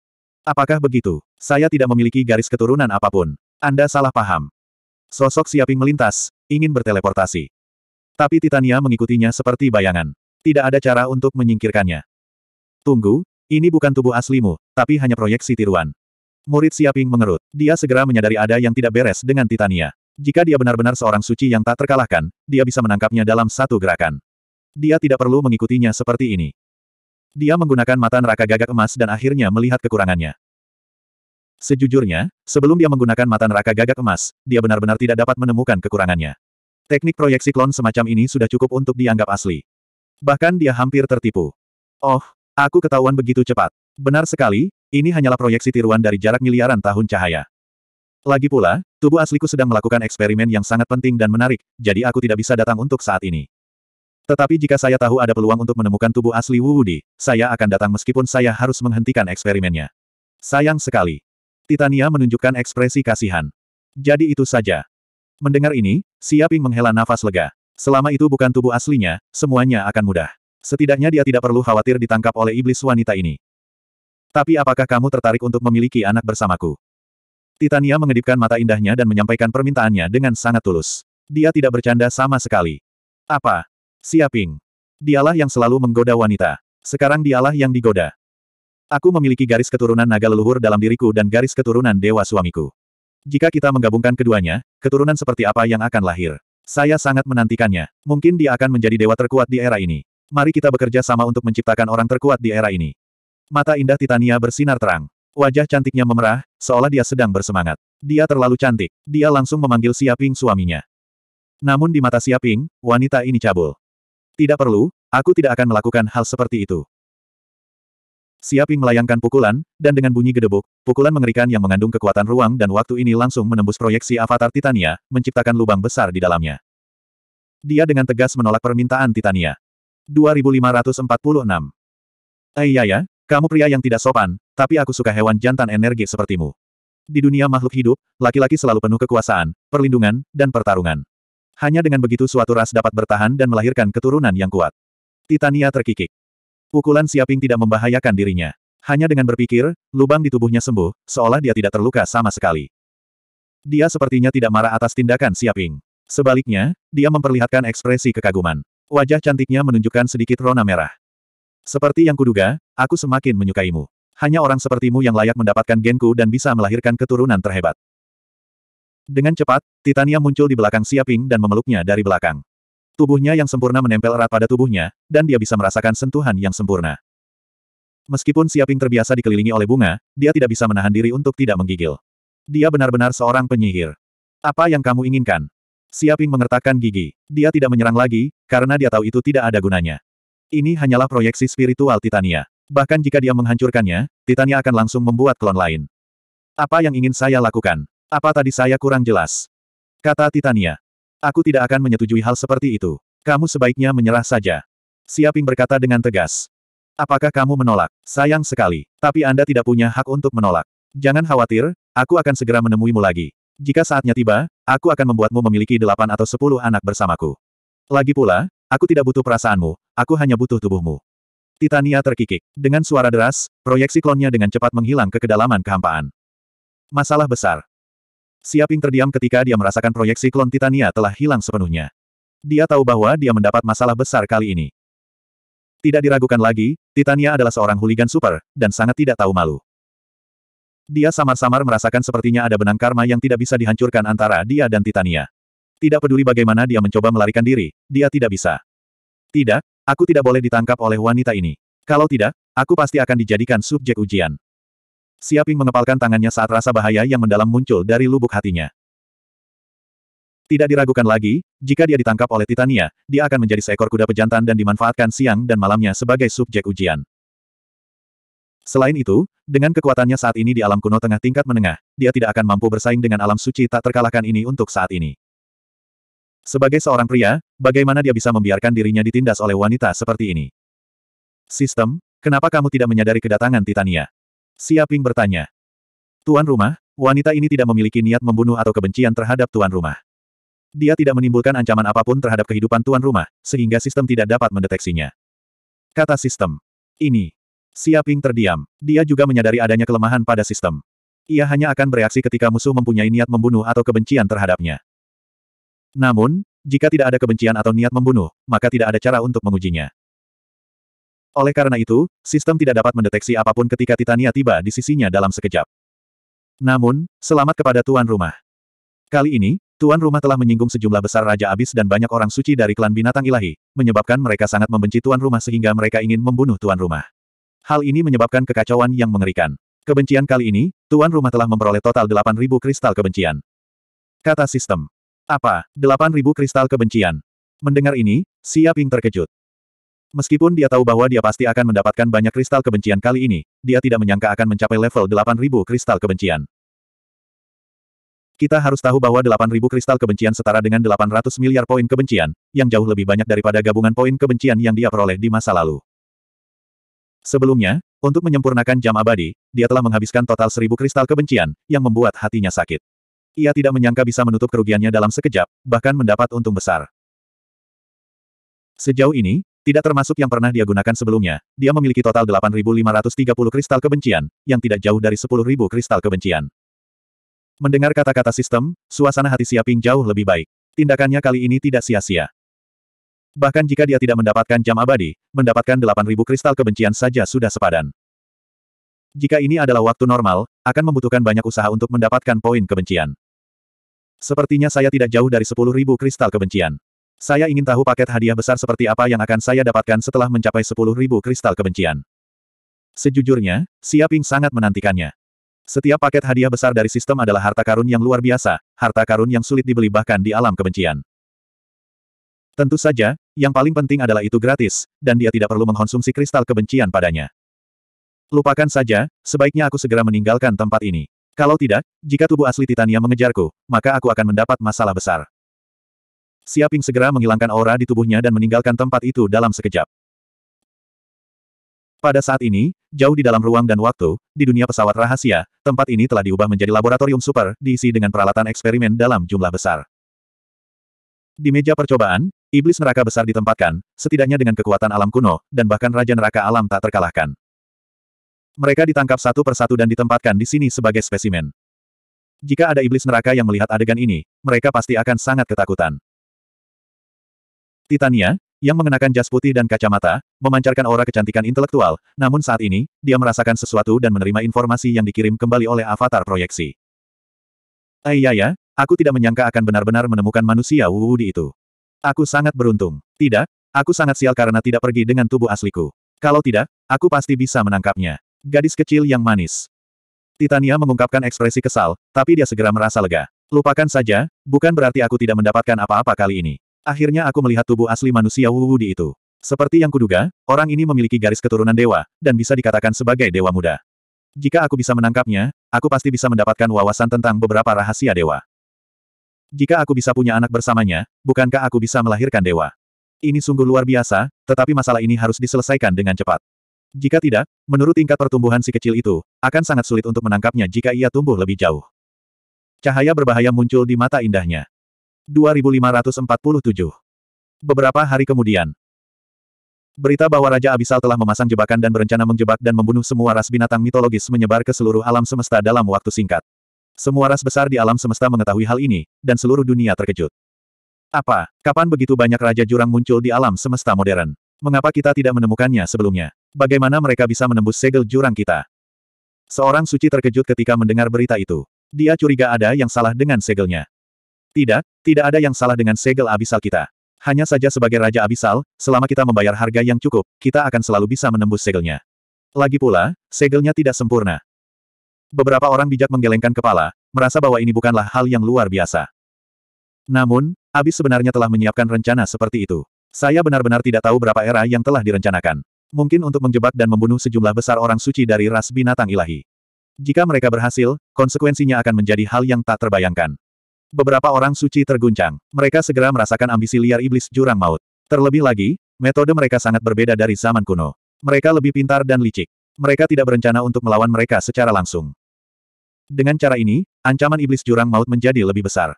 Apakah begitu? Saya tidak memiliki garis keturunan apapun. Anda salah paham. Sosok Siaping melintas, ingin berteleportasi. Tapi Titania mengikutinya seperti bayangan. Tidak ada cara untuk menyingkirkannya. Tunggu, ini bukan tubuh aslimu, tapi hanya proyeksi tiruan. Murid Siaping mengerut. Dia segera menyadari ada yang tidak beres dengan Titania. Jika dia benar-benar seorang suci yang tak terkalahkan, dia bisa menangkapnya dalam satu gerakan. Dia tidak perlu mengikutinya seperti ini. Dia menggunakan mata neraka gagak emas dan akhirnya melihat kekurangannya. Sejujurnya, sebelum dia menggunakan mata neraka gagak emas, dia benar-benar tidak dapat menemukan kekurangannya. Teknik proyeksi klon semacam ini sudah cukup untuk dianggap asli. Bahkan dia hampir tertipu. Oh, aku ketahuan begitu cepat. Benar sekali, ini hanyalah proyeksi tiruan dari jarak miliaran tahun cahaya. Lagi pula, tubuh asliku sedang melakukan eksperimen yang sangat penting dan menarik, jadi aku tidak bisa datang untuk saat ini. Tetapi jika saya tahu ada peluang untuk menemukan tubuh asli Wu Wudi, saya akan datang meskipun saya harus menghentikan eksperimennya. Sayang sekali. Titania menunjukkan ekspresi kasihan. Jadi itu saja. Mendengar ini, Siaping menghela nafas lega. Selama itu bukan tubuh aslinya, semuanya akan mudah. Setidaknya dia tidak perlu khawatir ditangkap oleh iblis wanita ini. Tapi apakah kamu tertarik untuk memiliki anak bersamaku? Titania mengedipkan mata indahnya dan menyampaikan permintaannya dengan sangat tulus. Dia tidak bercanda sama sekali. Apa? Siaping. Dialah yang selalu menggoda wanita. Sekarang dialah yang digoda. Aku memiliki garis keturunan naga leluhur dalam diriku dan garis keturunan dewa suamiku. Jika kita menggabungkan keduanya, keturunan seperti apa yang akan lahir? Saya sangat menantikannya. Mungkin dia akan menjadi dewa terkuat di era ini. Mari kita bekerja sama untuk menciptakan orang terkuat di era ini. Mata indah Titania bersinar terang. Wajah cantiknya memerah, seolah dia sedang bersemangat. Dia terlalu cantik. Dia langsung memanggil Siaping suaminya. Namun di mata Siaping, wanita ini cabul. Tidak perlu, aku tidak akan melakukan hal seperti itu. Siaping melayangkan pukulan, dan dengan bunyi gedebuk, pukulan mengerikan yang mengandung kekuatan ruang dan waktu ini langsung menembus proyeksi avatar Titania, menciptakan lubang besar di dalamnya. Dia dengan tegas menolak permintaan Titania. 2546. Aiyaya, eh, kamu pria yang tidak sopan, tapi aku suka hewan jantan energi sepertimu. Di dunia makhluk hidup, laki-laki selalu penuh kekuasaan, perlindungan, dan pertarungan. Hanya dengan begitu suatu ras dapat bertahan dan melahirkan keturunan yang kuat. Titania terkikik. Pukulan Siaping tidak membahayakan dirinya. Hanya dengan berpikir, lubang di tubuhnya sembuh, seolah dia tidak terluka sama sekali. Dia sepertinya tidak marah atas tindakan Siaping. Sebaliknya, dia memperlihatkan ekspresi kekaguman. Wajah cantiknya menunjukkan sedikit rona merah. Seperti yang kuduga, aku semakin menyukaimu. Hanya orang sepertimu yang layak mendapatkan genku dan bisa melahirkan keturunan terhebat. Dengan cepat, Titania muncul di belakang Siaping dan memeluknya dari belakang. Tubuhnya yang sempurna menempel erat pada tubuhnya, dan dia bisa merasakan sentuhan yang sempurna. Meskipun Siaping terbiasa dikelilingi oleh bunga, dia tidak bisa menahan diri untuk tidak menggigil. Dia benar-benar seorang penyihir. Apa yang kamu inginkan? Siaping mengertakkan gigi. Dia tidak menyerang lagi, karena dia tahu itu tidak ada gunanya. Ini hanyalah proyeksi spiritual Titania. Bahkan jika dia menghancurkannya, Titania akan langsung membuat klon lain. Apa yang ingin saya lakukan? Apa tadi saya kurang jelas? Kata Titania. Aku tidak akan menyetujui hal seperti itu. Kamu sebaiknya menyerah saja. Siaping berkata dengan tegas. Apakah kamu menolak? Sayang sekali, tapi Anda tidak punya hak untuk menolak. Jangan khawatir, aku akan segera menemuimu lagi. Jika saatnya tiba, aku akan membuatmu memiliki delapan atau sepuluh anak bersamaku. Lagi pula, aku tidak butuh perasaanmu, aku hanya butuh tubuhmu. Titania terkikik. Dengan suara deras, proyeksi klonnya dengan cepat menghilang ke kedalaman kehampaan. Masalah besar. Siaping terdiam ketika dia merasakan proyeksi klon Titania telah hilang sepenuhnya. Dia tahu bahwa dia mendapat masalah besar kali ini. Tidak diragukan lagi, Titania adalah seorang huligan super, dan sangat tidak tahu malu. Dia samar-samar merasakan sepertinya ada benang karma yang tidak bisa dihancurkan antara dia dan Titania. Tidak peduli bagaimana dia mencoba melarikan diri, dia tidak bisa. Tidak, aku tidak boleh ditangkap oleh wanita ini. Kalau tidak, aku pasti akan dijadikan subjek ujian. Siaping mengepalkan tangannya saat rasa bahaya yang mendalam muncul dari lubuk hatinya. Tidak diragukan lagi, jika dia ditangkap oleh Titania, dia akan menjadi seekor kuda pejantan dan dimanfaatkan siang dan malamnya sebagai subjek ujian. Selain itu, dengan kekuatannya saat ini di alam kuno tengah tingkat menengah, dia tidak akan mampu bersaing dengan alam suci tak terkalahkan ini untuk saat ini. Sebagai seorang pria, bagaimana dia bisa membiarkan dirinya ditindas oleh wanita seperti ini? Sistem, kenapa kamu tidak menyadari kedatangan Titania? Siaping bertanya. Tuan rumah, wanita ini tidak memiliki niat membunuh atau kebencian terhadap tuan rumah. Dia tidak menimbulkan ancaman apapun terhadap kehidupan tuan rumah, sehingga sistem tidak dapat mendeteksinya. Kata sistem. Ini. Siaping terdiam. Dia juga menyadari adanya kelemahan pada sistem. Ia hanya akan bereaksi ketika musuh mempunyai niat membunuh atau kebencian terhadapnya. Namun, jika tidak ada kebencian atau niat membunuh, maka tidak ada cara untuk mengujinya. Oleh karena itu, sistem tidak dapat mendeteksi apapun ketika Titania tiba di sisinya dalam sekejap. Namun, selamat kepada tuan rumah. Kali ini, tuan rumah telah menyinggung sejumlah besar raja abis dan banyak orang suci dari klan binatang ilahi, menyebabkan mereka sangat membenci tuan rumah sehingga mereka ingin membunuh tuan rumah. Hal ini menyebabkan kekacauan yang mengerikan. Kebencian kali ini, tuan rumah telah memperoleh total 8.000 kristal kebencian. Kata sistem. Apa, 8.000 kristal kebencian? Mendengar ini, Xia Ping terkejut. Meskipun dia tahu bahwa dia pasti akan mendapatkan banyak kristal kebencian kali ini, dia tidak menyangka akan mencapai level 8000 kristal kebencian. Kita harus tahu bahwa 8000 kristal kebencian setara dengan 800 miliar poin kebencian, yang jauh lebih banyak daripada gabungan poin kebencian yang dia peroleh di masa lalu. Sebelumnya, untuk menyempurnakan jam abadi, dia telah menghabiskan total 1000 kristal kebencian, yang membuat hatinya sakit. Ia tidak menyangka bisa menutup kerugiannya dalam sekejap, bahkan mendapat untung besar. Sejauh ini, tidak termasuk yang pernah dia gunakan sebelumnya, dia memiliki total 8.530 kristal kebencian, yang tidak jauh dari 10.000 kristal kebencian. Mendengar kata-kata sistem, suasana hati Siaping jauh lebih baik. Tindakannya kali ini tidak sia-sia. Bahkan jika dia tidak mendapatkan jam abadi, mendapatkan 8.000 kristal kebencian saja sudah sepadan. Jika ini adalah waktu normal, akan membutuhkan banyak usaha untuk mendapatkan poin kebencian. Sepertinya saya tidak jauh dari 10.000 kristal kebencian. Saya ingin tahu paket hadiah besar seperti apa yang akan saya dapatkan setelah mencapai 10.000 kristal kebencian. Sejujurnya, Siaping sangat menantikannya. Setiap paket hadiah besar dari sistem adalah harta karun yang luar biasa, harta karun yang sulit dibeli bahkan di alam kebencian. Tentu saja, yang paling penting adalah itu gratis, dan dia tidak perlu mengkonsumsi kristal kebencian padanya. Lupakan saja, sebaiknya aku segera meninggalkan tempat ini. Kalau tidak, jika tubuh asli Titania mengejarku, maka aku akan mendapat masalah besar. Siaping segera menghilangkan aura di tubuhnya dan meninggalkan tempat itu dalam sekejap. Pada saat ini, jauh di dalam ruang dan waktu, di dunia pesawat rahasia, tempat ini telah diubah menjadi laboratorium super, diisi dengan peralatan eksperimen dalam jumlah besar. Di meja percobaan, iblis neraka besar ditempatkan, setidaknya dengan kekuatan alam kuno, dan bahkan raja neraka alam tak terkalahkan. Mereka ditangkap satu persatu dan ditempatkan di sini sebagai spesimen. Jika ada iblis neraka yang melihat adegan ini, mereka pasti akan sangat ketakutan. Titania, yang mengenakan jas putih dan kacamata, memancarkan aura kecantikan intelektual, namun saat ini, dia merasakan sesuatu dan menerima informasi yang dikirim kembali oleh avatar proyeksi. Aiyaya, ya, aku tidak menyangka akan benar-benar menemukan manusia wudi di itu. Aku sangat beruntung. Tidak, aku sangat sial karena tidak pergi dengan tubuh asliku. Kalau tidak, aku pasti bisa menangkapnya. Gadis kecil yang manis. Titania mengungkapkan ekspresi kesal, tapi dia segera merasa lega. Lupakan saja, bukan berarti aku tidak mendapatkan apa-apa kali ini. Akhirnya aku melihat tubuh asli manusia Wuwudi itu. Seperti yang kuduga, orang ini memiliki garis keturunan dewa, dan bisa dikatakan sebagai dewa muda. Jika aku bisa menangkapnya, aku pasti bisa mendapatkan wawasan tentang beberapa rahasia dewa. Jika aku bisa punya anak bersamanya, bukankah aku bisa melahirkan dewa? Ini sungguh luar biasa, tetapi masalah ini harus diselesaikan dengan cepat. Jika tidak, menurut tingkat pertumbuhan si kecil itu, akan sangat sulit untuk menangkapnya jika ia tumbuh lebih jauh. Cahaya berbahaya muncul di mata indahnya. 2547. Beberapa hari kemudian, berita bahwa Raja Abisal telah memasang jebakan dan berencana menjebak dan membunuh semua ras binatang mitologis menyebar ke seluruh alam semesta dalam waktu singkat. Semua ras besar di alam semesta mengetahui hal ini, dan seluruh dunia terkejut. Apa, kapan begitu banyak Raja Jurang muncul di alam semesta modern? Mengapa kita tidak menemukannya sebelumnya? Bagaimana mereka bisa menembus segel jurang kita? Seorang suci terkejut ketika mendengar berita itu. Dia curiga ada yang salah dengan segelnya. Tidak, tidak ada yang salah dengan segel abisal kita. Hanya saja sebagai Raja Abisal, selama kita membayar harga yang cukup, kita akan selalu bisa menembus segelnya. Lagi pula, segelnya tidak sempurna. Beberapa orang bijak menggelengkan kepala, merasa bahwa ini bukanlah hal yang luar biasa. Namun, Abis sebenarnya telah menyiapkan rencana seperti itu. Saya benar-benar tidak tahu berapa era yang telah direncanakan. Mungkin untuk menjebak dan membunuh sejumlah besar orang suci dari ras binatang ilahi. Jika mereka berhasil, konsekuensinya akan menjadi hal yang tak terbayangkan. Beberapa orang suci terguncang. Mereka segera merasakan ambisi liar iblis jurang maut. Terlebih lagi, metode mereka sangat berbeda dari zaman kuno. Mereka lebih pintar dan licik. Mereka tidak berencana untuk melawan mereka secara langsung. Dengan cara ini, ancaman iblis jurang maut menjadi lebih besar.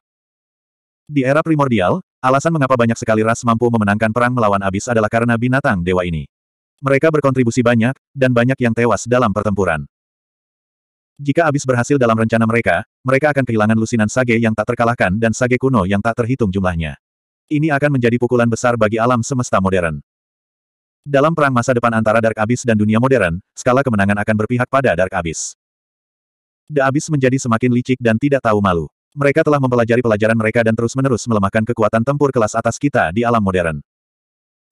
Di era primordial, alasan mengapa banyak sekali ras mampu memenangkan perang melawan abis adalah karena binatang dewa ini. Mereka berkontribusi banyak, dan banyak yang tewas dalam pertempuran. Jika abis berhasil dalam rencana mereka, mereka akan kehilangan lusinan sage yang tak terkalahkan dan sage kuno yang tak terhitung jumlahnya. Ini akan menjadi pukulan besar bagi alam semesta modern. Dalam perang masa depan antara Dark Abyss dan dunia modern, skala kemenangan akan berpihak pada Dark Abyss. The Abyss menjadi semakin licik dan tidak tahu malu. Mereka telah mempelajari pelajaran mereka dan terus-menerus melemahkan kekuatan tempur kelas atas kita di alam modern.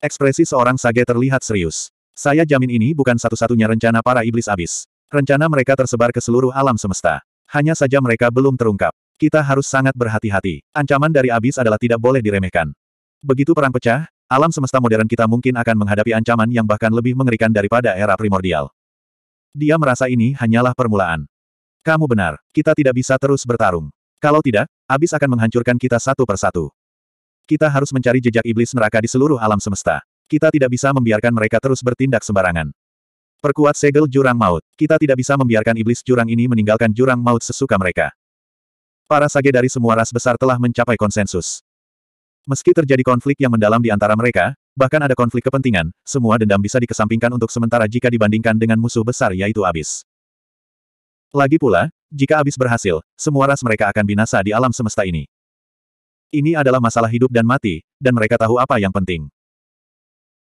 Ekspresi seorang sage terlihat serius. Saya jamin ini bukan satu-satunya rencana para iblis abis. Rencana mereka tersebar ke seluruh alam semesta. Hanya saja mereka belum terungkap. Kita harus sangat berhati-hati. Ancaman dari abis adalah tidak boleh diremehkan. Begitu perang pecah, alam semesta modern kita mungkin akan menghadapi ancaman yang bahkan lebih mengerikan daripada era primordial. Dia merasa ini hanyalah permulaan. Kamu benar, kita tidak bisa terus bertarung. Kalau tidak, abis akan menghancurkan kita satu persatu. Kita harus mencari jejak iblis neraka di seluruh alam semesta. Kita tidak bisa membiarkan mereka terus bertindak sembarangan. Perkuat segel jurang maut. Kita tidak bisa membiarkan iblis jurang ini meninggalkan jurang maut sesuka mereka. Para sage dari semua ras besar telah mencapai konsensus. Meski terjadi konflik yang mendalam di antara mereka, bahkan ada konflik kepentingan, semua dendam bisa dikesampingkan untuk sementara jika dibandingkan dengan musuh besar yaitu Abis. Lagi pula, jika Abis berhasil, semua ras mereka akan binasa di alam semesta ini. Ini adalah masalah hidup dan mati, dan mereka tahu apa yang penting.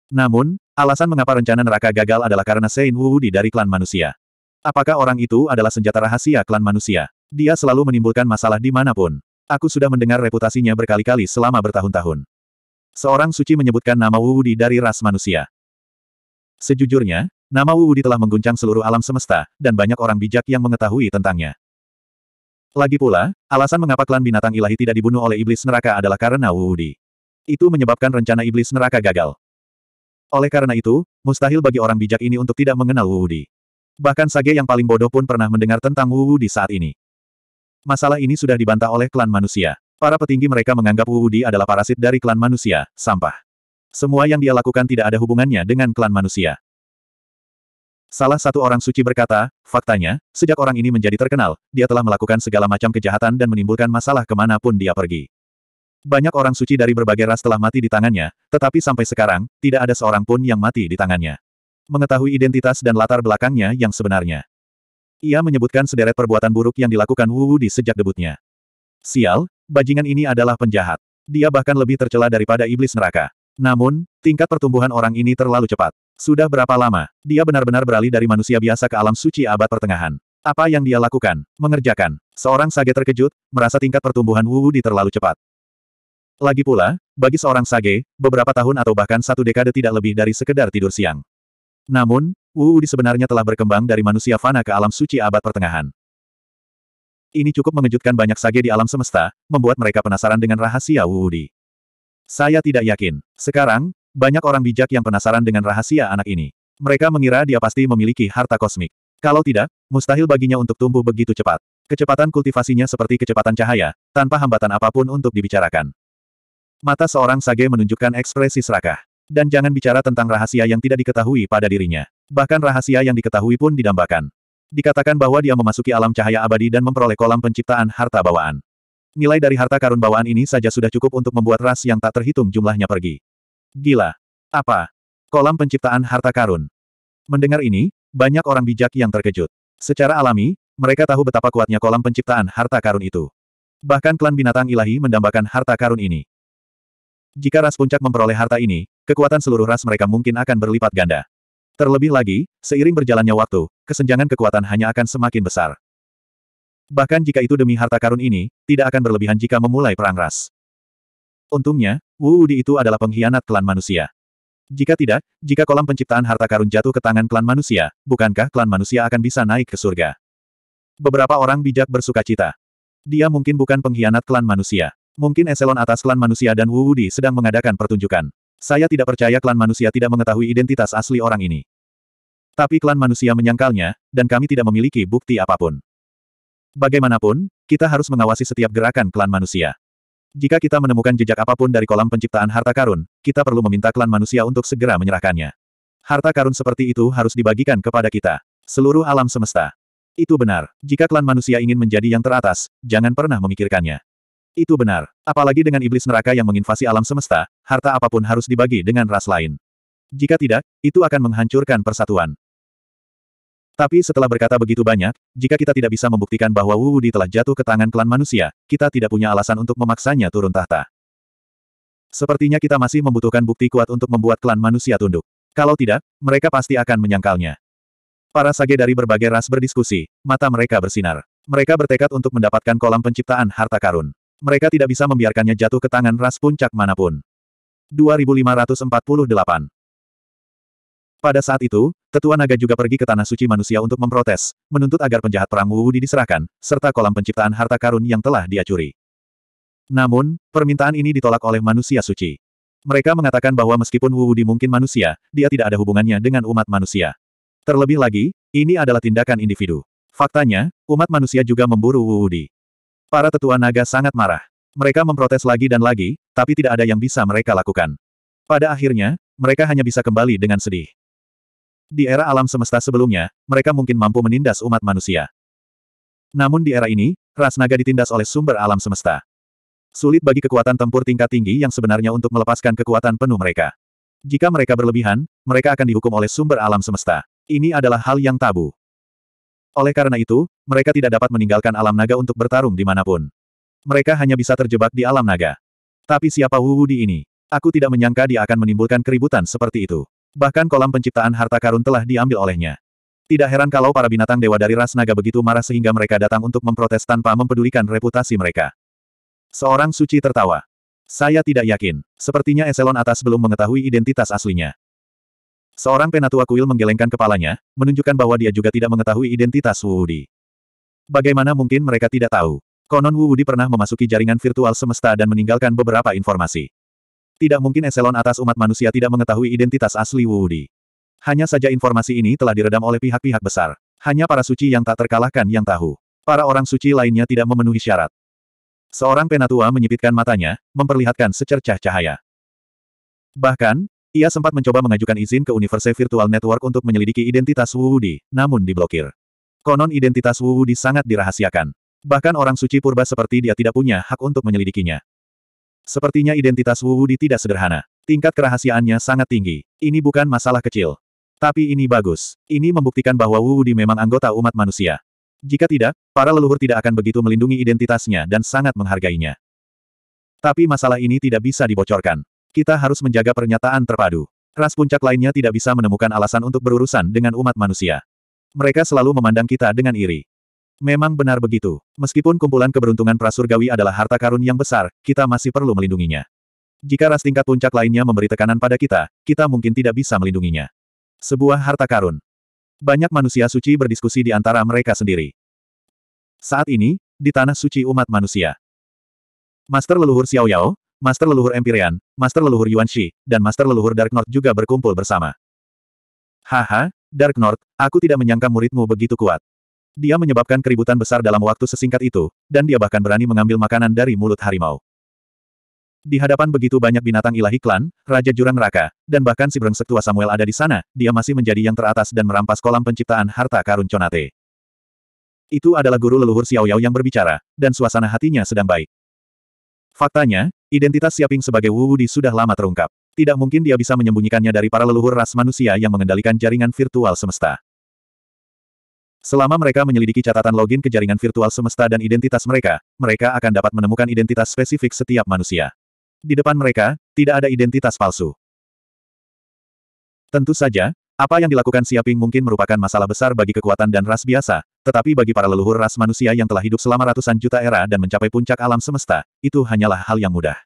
Namun, Alasan mengapa rencana neraka gagal adalah karena Sein Wuudi dari klan manusia. Apakah orang itu adalah senjata rahasia klan manusia? Dia selalu menimbulkan masalah dimanapun. Aku sudah mendengar reputasinya berkali-kali selama bertahun-tahun. Seorang suci menyebutkan nama Wuudi dari ras manusia. Sejujurnya, nama Wuudi telah mengguncang seluruh alam semesta, dan banyak orang bijak yang mengetahui tentangnya. Lagi pula, alasan mengapa klan binatang ilahi tidak dibunuh oleh iblis neraka adalah karena Wuudi. Itu menyebabkan rencana iblis neraka gagal. Oleh karena itu, mustahil bagi orang bijak ini untuk tidak mengenal Wu Wudi. Bahkan Sage yang paling bodoh pun pernah mendengar tentang Wu Wudi saat ini. Masalah ini sudah dibantah oleh klan manusia. Para petinggi mereka menganggap Wu Wudi adalah parasit dari klan manusia, sampah. Semua yang dia lakukan tidak ada hubungannya dengan klan manusia. Salah satu orang suci berkata, faktanya, sejak orang ini menjadi terkenal, dia telah melakukan segala macam kejahatan dan menimbulkan masalah kemanapun dia pergi. Banyak orang suci dari berbagai ras telah mati di tangannya, tetapi sampai sekarang, tidak ada seorang pun yang mati di tangannya. Mengetahui identitas dan latar belakangnya yang sebenarnya. Ia menyebutkan sederet perbuatan buruk yang dilakukan Wu di sejak debutnya. Sial, bajingan ini adalah penjahat. Dia bahkan lebih tercela daripada iblis neraka. Namun, tingkat pertumbuhan orang ini terlalu cepat. Sudah berapa lama, dia benar-benar beralih dari manusia biasa ke alam suci abad pertengahan. Apa yang dia lakukan? Mengerjakan. Seorang sage terkejut, merasa tingkat pertumbuhan Wu di terlalu cepat. Lagi pula, bagi seorang sage, beberapa tahun atau bahkan satu dekade tidak lebih dari sekedar tidur siang. Namun, Wu Udi sebenarnya telah berkembang dari manusia fana ke alam suci abad pertengahan. Ini cukup mengejutkan banyak sage di alam semesta, membuat mereka penasaran dengan rahasia Wu Udi. Saya tidak yakin. Sekarang, banyak orang bijak yang penasaran dengan rahasia anak ini. Mereka mengira dia pasti memiliki harta kosmik. Kalau tidak, mustahil baginya untuk tumbuh begitu cepat. Kecepatan kultivasinya seperti kecepatan cahaya, tanpa hambatan apapun untuk dibicarakan. Mata seorang sage menunjukkan ekspresi serakah. Dan jangan bicara tentang rahasia yang tidak diketahui pada dirinya. Bahkan rahasia yang diketahui pun didambakan. Dikatakan bahwa dia memasuki alam cahaya abadi dan memperoleh kolam penciptaan harta bawaan. Nilai dari harta karun bawaan ini saja sudah cukup untuk membuat ras yang tak terhitung jumlahnya pergi. Gila. Apa? Kolam penciptaan harta karun. Mendengar ini, banyak orang bijak yang terkejut. Secara alami, mereka tahu betapa kuatnya kolam penciptaan harta karun itu. Bahkan klan binatang ilahi mendambakan harta karun ini. Jika ras puncak memperoleh harta ini, kekuatan seluruh ras mereka mungkin akan berlipat ganda. Terlebih lagi, seiring berjalannya waktu, kesenjangan kekuatan hanya akan semakin besar. Bahkan jika itu demi harta karun ini, tidak akan berlebihan jika memulai perang ras. Untungnya, Wu Udi itu adalah pengkhianat klan manusia. Jika tidak, jika kolam penciptaan harta karun jatuh ke tangan klan manusia, bukankah klan manusia akan bisa naik ke surga? Beberapa orang bijak bersuka cita. Dia mungkin bukan pengkhianat klan manusia. Mungkin eselon atas klan manusia dan Wu Wudi sedang mengadakan pertunjukan. Saya tidak percaya klan manusia tidak mengetahui identitas asli orang ini. Tapi klan manusia menyangkalnya, dan kami tidak memiliki bukti apapun. Bagaimanapun, kita harus mengawasi setiap gerakan klan manusia. Jika kita menemukan jejak apapun dari kolam penciptaan harta karun, kita perlu meminta klan manusia untuk segera menyerahkannya. Harta karun seperti itu harus dibagikan kepada kita. Seluruh alam semesta. Itu benar. Jika klan manusia ingin menjadi yang teratas, jangan pernah memikirkannya. Itu benar. Apalagi dengan iblis neraka yang menginvasi alam semesta, harta apapun harus dibagi dengan ras lain. Jika tidak, itu akan menghancurkan persatuan. Tapi setelah berkata begitu banyak, jika kita tidak bisa membuktikan bahwa Wu Wudi telah jatuh ke tangan klan manusia, kita tidak punya alasan untuk memaksanya turun tahta. Sepertinya kita masih membutuhkan bukti kuat untuk membuat klan manusia tunduk. Kalau tidak, mereka pasti akan menyangkalnya. Para sage dari berbagai ras berdiskusi, mata mereka bersinar. Mereka bertekad untuk mendapatkan kolam penciptaan harta karun. Mereka tidak bisa membiarkannya jatuh ke tangan ras puncak manapun. 2548 Pada saat itu, tetua naga juga pergi ke Tanah Suci Manusia untuk memprotes, menuntut agar penjahat perang Wudi diserahkan, serta kolam penciptaan harta karun yang telah dia curi. Namun, permintaan ini ditolak oleh manusia suci. Mereka mengatakan bahwa meskipun Wudi mungkin manusia, dia tidak ada hubungannya dengan umat manusia. Terlebih lagi, ini adalah tindakan individu. Faktanya, umat manusia juga memburu Wudi. Para tetua naga sangat marah. Mereka memprotes lagi dan lagi, tapi tidak ada yang bisa mereka lakukan. Pada akhirnya, mereka hanya bisa kembali dengan sedih. Di era alam semesta sebelumnya, mereka mungkin mampu menindas umat manusia. Namun di era ini, ras naga ditindas oleh sumber alam semesta. Sulit bagi kekuatan tempur tingkat tinggi yang sebenarnya untuk melepaskan kekuatan penuh mereka. Jika mereka berlebihan, mereka akan dihukum oleh sumber alam semesta. Ini adalah hal yang tabu. Oleh karena itu, mereka tidak dapat meninggalkan alam naga untuk bertarung dimanapun. Mereka hanya bisa terjebak di alam naga. Tapi siapa Wu Di ini? Aku tidak menyangka dia akan menimbulkan keributan seperti itu. Bahkan kolam penciptaan harta karun telah diambil olehnya. Tidak heran kalau para binatang dewa dari ras naga begitu marah sehingga mereka datang untuk memprotes tanpa mempedulikan reputasi mereka. Seorang suci tertawa. Saya tidak yakin. Sepertinya eselon atas belum mengetahui identitas aslinya. Seorang penatua kuil menggelengkan kepalanya, menunjukkan bahwa dia juga tidak mengetahui identitas Wu Wudi. Bagaimana mungkin mereka tidak tahu? Konon Wu Wudi pernah memasuki jaringan virtual semesta dan meninggalkan beberapa informasi. Tidak mungkin eselon atas umat manusia tidak mengetahui identitas asli Wu Wudi. Hanya saja informasi ini telah diredam oleh pihak-pihak besar. Hanya para suci yang tak terkalahkan yang tahu. Para orang suci lainnya tidak memenuhi syarat. Seorang penatua menyipitkan matanya, memperlihatkan secercah cahaya. Bahkan, ia sempat mencoba mengajukan izin ke Universe Virtual Network untuk menyelidiki identitas Wu Wudi, namun diblokir. Konon identitas Wu Wudi sangat dirahasiakan. Bahkan orang suci purba seperti dia tidak punya hak untuk menyelidikinya. Sepertinya identitas Wu Wudi tidak sederhana. Tingkat kerahasiaannya sangat tinggi. Ini bukan masalah kecil. Tapi ini bagus. Ini membuktikan bahwa Wu Wudi memang anggota umat manusia. Jika tidak, para leluhur tidak akan begitu melindungi identitasnya dan sangat menghargainya. Tapi masalah ini tidak bisa dibocorkan. Kita harus menjaga pernyataan terpadu. Ras puncak lainnya tidak bisa menemukan alasan untuk berurusan dengan umat manusia. Mereka selalu memandang kita dengan iri. Memang benar begitu. Meskipun kumpulan keberuntungan prasurgawi adalah harta karun yang besar, kita masih perlu melindunginya. Jika ras tingkat puncak lainnya memberi tekanan pada kita, kita mungkin tidak bisa melindunginya. Sebuah harta karun. Banyak manusia suci berdiskusi di antara mereka sendiri. Saat ini, di tanah suci umat manusia. Master leluhur Xiao Yao, Master Leluhur Empyrean, Master Leluhur Yuan Shi, dan Master Leluhur Dark North juga berkumpul bersama. Haha, Dark North, aku tidak menyangka muridmu begitu kuat. Dia menyebabkan keributan besar dalam waktu sesingkat itu, dan dia bahkan berani mengambil makanan dari mulut harimau. Di hadapan begitu banyak binatang ilahi klan, Raja Jurang Raka, dan bahkan si brengsek tua Samuel ada di sana, dia masih menjadi yang teratas dan merampas kolam penciptaan harta karun Conate. Itu adalah guru leluhur Xiao Yao yang berbicara, dan suasana hatinya sedang baik. Faktanya, Identitas Siaping sebagai Wu Wudi sudah lama terungkap. Tidak mungkin dia bisa menyembunyikannya dari para leluhur ras manusia yang mengendalikan jaringan virtual semesta. Selama mereka menyelidiki catatan login ke jaringan virtual semesta dan identitas mereka, mereka akan dapat menemukan identitas spesifik setiap manusia. Di depan mereka, tidak ada identitas palsu. Tentu saja, apa yang dilakukan Siaping mungkin merupakan masalah besar bagi kekuatan dan ras biasa, tetapi bagi para leluhur ras manusia yang telah hidup selama ratusan juta era dan mencapai puncak alam semesta, itu hanyalah hal yang mudah.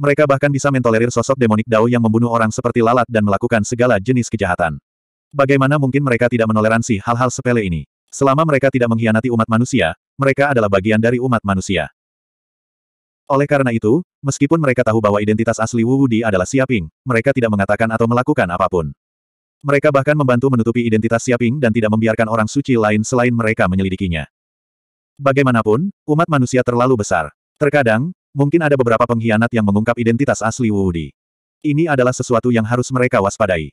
Mereka bahkan bisa mentolerir sosok demonik Dao yang membunuh orang seperti lalat dan melakukan segala jenis kejahatan. Bagaimana mungkin mereka tidak menoleransi hal-hal sepele ini? Selama mereka tidak mengkhianati umat manusia, mereka adalah bagian dari umat manusia. Oleh karena itu, meskipun mereka tahu bahwa identitas asli Wu Wudi adalah Siaping, mereka tidak mengatakan atau melakukan apapun. Mereka bahkan membantu menutupi identitas Siaping dan tidak membiarkan orang suci lain selain mereka menyelidikinya. Bagaimanapun, umat manusia terlalu besar. Terkadang, mungkin ada beberapa pengkhianat yang mengungkap identitas asli Wudi. Ini adalah sesuatu yang harus mereka waspadai.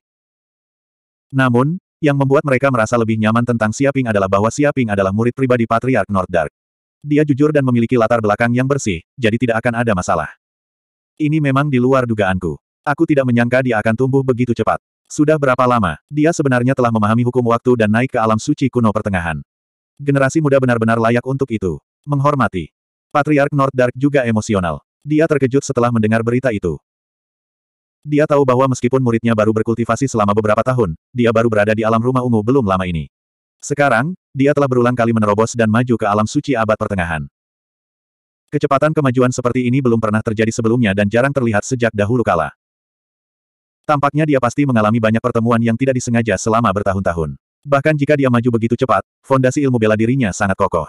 Namun, yang membuat mereka merasa lebih nyaman tentang Siaping adalah bahwa Siaping adalah murid pribadi Patriark North Dark. Dia jujur dan memiliki latar belakang yang bersih, jadi tidak akan ada masalah. Ini memang di luar dugaanku. Aku tidak menyangka dia akan tumbuh begitu cepat. Sudah berapa lama, dia sebenarnya telah memahami hukum waktu dan naik ke alam suci kuno pertengahan. Generasi muda benar-benar layak untuk itu. Menghormati. Patriark North Dark juga emosional. Dia terkejut setelah mendengar berita itu. Dia tahu bahwa meskipun muridnya baru berkultivasi selama beberapa tahun, dia baru berada di alam rumah ungu belum lama ini. Sekarang, dia telah berulang kali menerobos dan maju ke alam suci abad pertengahan. Kecepatan kemajuan seperti ini belum pernah terjadi sebelumnya dan jarang terlihat sejak dahulu kala. Tampaknya dia pasti mengalami banyak pertemuan yang tidak disengaja selama bertahun-tahun. Bahkan jika dia maju begitu cepat, fondasi ilmu bela dirinya sangat kokoh.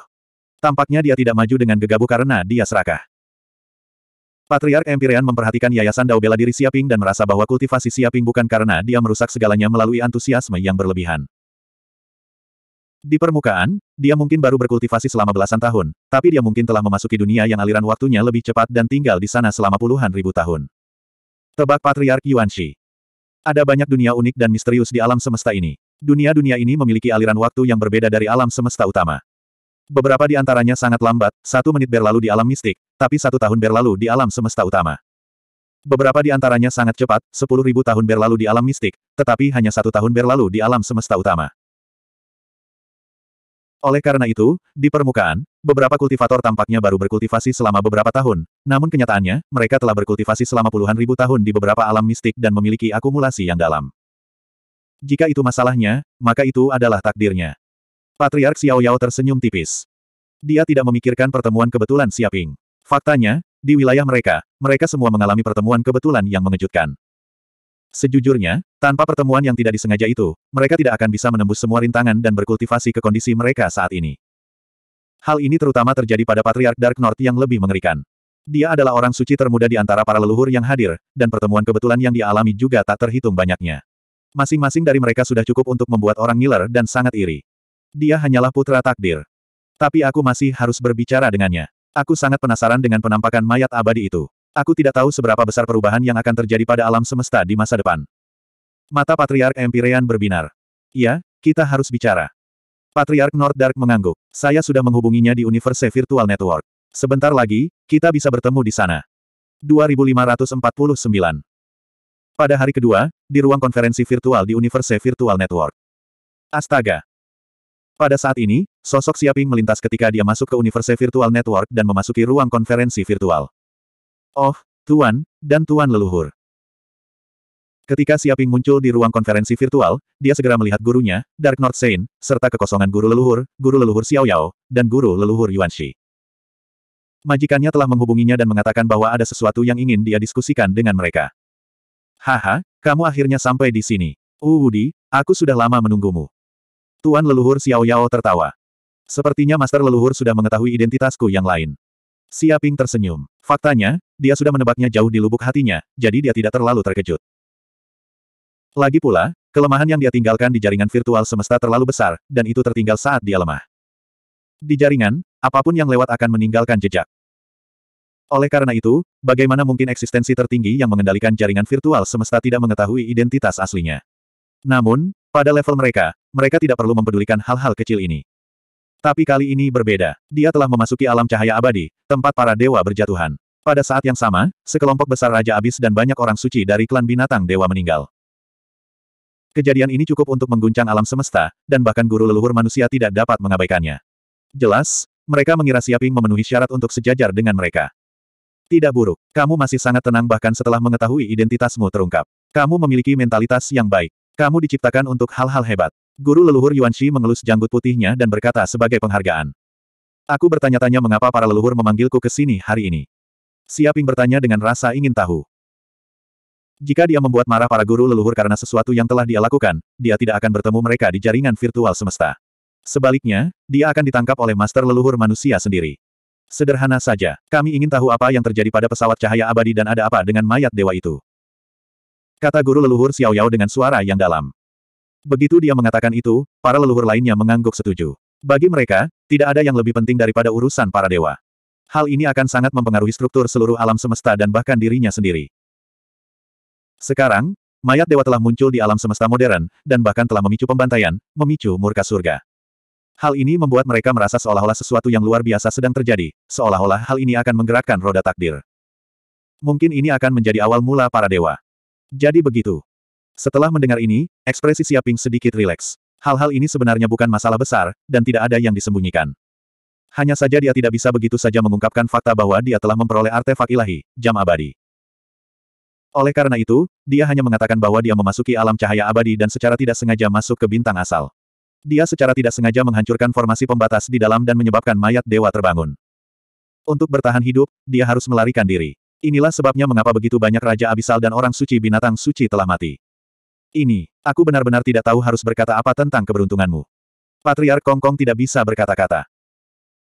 Tampaknya dia tidak maju dengan gegabah karena dia serakah. Patriark Empirean memperhatikan Yayasan Dao Bela Diri Siaping dan merasa bahwa kultivasi Siaping bukan karena dia merusak segalanya melalui antusiasme yang berlebihan. Di permukaan, dia mungkin baru berkultivasi selama belasan tahun, tapi dia mungkin telah memasuki dunia yang aliran waktunya lebih cepat dan tinggal di sana selama puluhan ribu tahun. Tebak Patriark Yuanshi ada banyak dunia unik dan misterius di alam semesta ini. Dunia-dunia ini memiliki aliran waktu yang berbeda dari alam semesta utama. Beberapa di antaranya sangat lambat, satu menit berlalu di alam mistik, tapi satu tahun berlalu di alam semesta utama. Beberapa di antaranya sangat cepat, sepuluh ribu tahun berlalu di alam mistik, tetapi hanya satu tahun berlalu di alam semesta utama. Oleh karena itu, di permukaan, beberapa kultivator tampaknya baru berkultivasi selama beberapa tahun, namun kenyataannya, mereka telah berkultivasi selama puluhan ribu tahun di beberapa alam mistik dan memiliki akumulasi yang dalam. Jika itu masalahnya, maka itu adalah takdirnya. Patriark Xiao Yao tersenyum tipis. Dia tidak memikirkan pertemuan kebetulan Siaping. Faktanya, di wilayah mereka, mereka semua mengalami pertemuan kebetulan yang mengejutkan. Sejujurnya, tanpa pertemuan yang tidak disengaja itu, mereka tidak akan bisa menembus semua rintangan dan berkultivasi ke kondisi mereka saat ini. Hal ini terutama terjadi pada Patriark Dark North yang lebih mengerikan. Dia adalah orang suci termuda di antara para leluhur yang hadir, dan pertemuan kebetulan yang dialami juga tak terhitung banyaknya. Masing-masing dari mereka sudah cukup untuk membuat orang ngiler dan sangat iri. Dia hanyalah putra takdir. Tapi aku masih harus berbicara dengannya. Aku sangat penasaran dengan penampakan mayat abadi itu. Aku tidak tahu seberapa besar perubahan yang akan terjadi pada alam semesta di masa depan. Mata Patriark Empyrean berbinar. Iya, kita harus bicara. Patriark North Dark mengangguk. Saya sudah menghubunginya di Universe Virtual Network. Sebentar lagi, kita bisa bertemu di sana. 2549. Pada hari kedua, di ruang konferensi virtual di Universe Virtual Network. Astaga! Pada saat ini, sosok Siaping melintas ketika dia masuk ke Universe Virtual Network dan memasuki ruang konferensi virtual. Oh, Tuan, dan Tuan Leluhur. Ketika Siaping muncul di ruang konferensi virtual, dia segera melihat gurunya, Dark North Saint, serta kekosongan guru leluhur, guru leluhur Xiao Yao, dan guru leluhur Yuan Shi. Majikannya telah menghubunginya dan mengatakan bahwa ada sesuatu yang ingin dia diskusikan dengan mereka. Haha, kamu akhirnya sampai di sini. Uwudi, uh, aku sudah lama menunggumu. Tuan leluhur Xiao Yao tertawa. Sepertinya Master Leluhur sudah mengetahui identitasku yang lain. Siaping tersenyum. Faktanya, dia sudah menebaknya jauh di lubuk hatinya, jadi dia tidak terlalu terkejut. Lagi pula, kelemahan yang dia tinggalkan di jaringan virtual semesta terlalu besar, dan itu tertinggal saat dia lemah. Di jaringan, apapun yang lewat akan meninggalkan jejak. Oleh karena itu, bagaimana mungkin eksistensi tertinggi yang mengendalikan jaringan virtual semesta tidak mengetahui identitas aslinya? Namun, pada level mereka, mereka tidak perlu mempedulikan hal-hal kecil ini. Tapi kali ini berbeda, dia telah memasuki alam cahaya abadi, tempat para dewa berjatuhan. Pada saat yang sama, sekelompok besar Raja Abis dan banyak orang suci dari klan binatang dewa meninggal. Kejadian ini cukup untuk mengguncang alam semesta, dan bahkan guru leluhur manusia tidak dapat mengabaikannya. Jelas, mereka mengira Siaping memenuhi syarat untuk sejajar dengan mereka. Tidak buruk, kamu masih sangat tenang bahkan setelah mengetahui identitasmu terungkap. Kamu memiliki mentalitas yang baik. Kamu diciptakan untuk hal-hal hebat. Guru leluhur Yuanxi mengelus janggut putihnya dan berkata sebagai penghargaan. Aku bertanya-tanya mengapa para leluhur memanggilku ke sini hari ini. Siaping bertanya dengan rasa ingin tahu. Jika dia membuat marah para guru leluhur karena sesuatu yang telah dia lakukan, dia tidak akan bertemu mereka di jaringan virtual semesta. Sebaliknya, dia akan ditangkap oleh master leluhur manusia sendiri. Sederhana saja, kami ingin tahu apa yang terjadi pada pesawat cahaya abadi dan ada apa dengan mayat dewa itu. Kata guru leluhur Xiao Yao dengan suara yang dalam. Begitu dia mengatakan itu, para leluhur lainnya mengangguk setuju. Bagi mereka, tidak ada yang lebih penting daripada urusan para dewa. Hal ini akan sangat mempengaruhi struktur seluruh alam semesta dan bahkan dirinya sendiri. Sekarang, mayat dewa telah muncul di alam semesta modern, dan bahkan telah memicu pembantaian, memicu murka surga. Hal ini membuat mereka merasa seolah-olah sesuatu yang luar biasa sedang terjadi, seolah-olah hal ini akan menggerakkan roda takdir. Mungkin ini akan menjadi awal mula para dewa. Jadi begitu. Setelah mendengar ini, ekspresi Siaping sedikit rileks. Hal-hal ini sebenarnya bukan masalah besar, dan tidak ada yang disembunyikan. Hanya saja dia tidak bisa begitu saja mengungkapkan fakta bahwa dia telah memperoleh artefak ilahi, jam abadi. Oleh karena itu, dia hanya mengatakan bahwa dia memasuki alam cahaya abadi dan secara tidak sengaja masuk ke bintang asal. Dia secara tidak sengaja menghancurkan formasi pembatas di dalam dan menyebabkan mayat dewa terbangun. Untuk bertahan hidup, dia harus melarikan diri. Inilah sebabnya mengapa begitu banyak Raja Abisal dan orang suci binatang suci telah mati. Ini, aku benar-benar tidak tahu harus berkata apa tentang keberuntunganmu. Patriark Kongkong tidak bisa berkata-kata.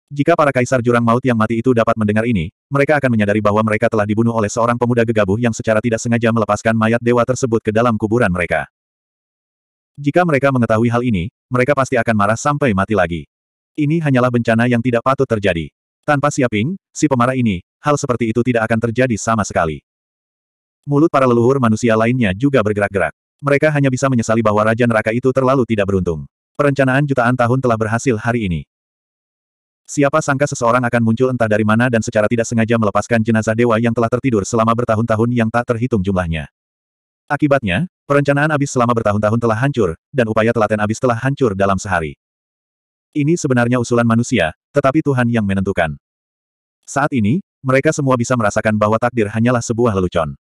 Jika para kaisar jurang maut yang mati itu dapat mendengar ini, mereka akan menyadari bahwa mereka telah dibunuh oleh seorang pemuda gegabuh yang secara tidak sengaja melepaskan mayat dewa tersebut ke dalam kuburan mereka. Jika mereka mengetahui hal ini, mereka pasti akan marah sampai mati lagi. Ini hanyalah bencana yang tidak patut terjadi. Tanpa siaping, si pemarah ini, hal seperti itu tidak akan terjadi sama sekali. Mulut para leluhur manusia lainnya juga bergerak-gerak. Mereka hanya bisa menyesali bahwa Raja Neraka itu terlalu tidak beruntung. Perencanaan jutaan tahun telah berhasil hari ini. Siapa sangka seseorang akan muncul entah dari mana dan secara tidak sengaja melepaskan jenazah dewa yang telah tertidur selama bertahun-tahun yang tak terhitung jumlahnya. Akibatnya, perencanaan abis selama bertahun-tahun telah hancur, dan upaya telaten abis telah hancur dalam sehari. Ini sebenarnya usulan manusia, tetapi Tuhan yang menentukan. Saat ini, mereka semua bisa merasakan bahwa takdir hanyalah sebuah lelucon.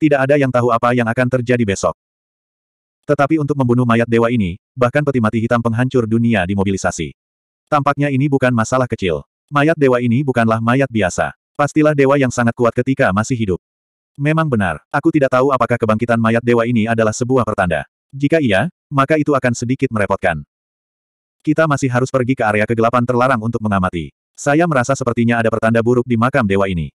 Tidak ada yang tahu apa yang akan terjadi besok. Tetapi untuk membunuh mayat dewa ini, bahkan peti mati hitam penghancur dunia dimobilisasi. Tampaknya ini bukan masalah kecil. Mayat dewa ini bukanlah mayat biasa. Pastilah dewa yang sangat kuat ketika masih hidup. Memang benar, aku tidak tahu apakah kebangkitan mayat dewa ini adalah sebuah pertanda. Jika iya, maka itu akan sedikit merepotkan. Kita masih harus pergi ke area kegelapan terlarang untuk mengamati. Saya merasa sepertinya ada pertanda buruk di makam dewa ini.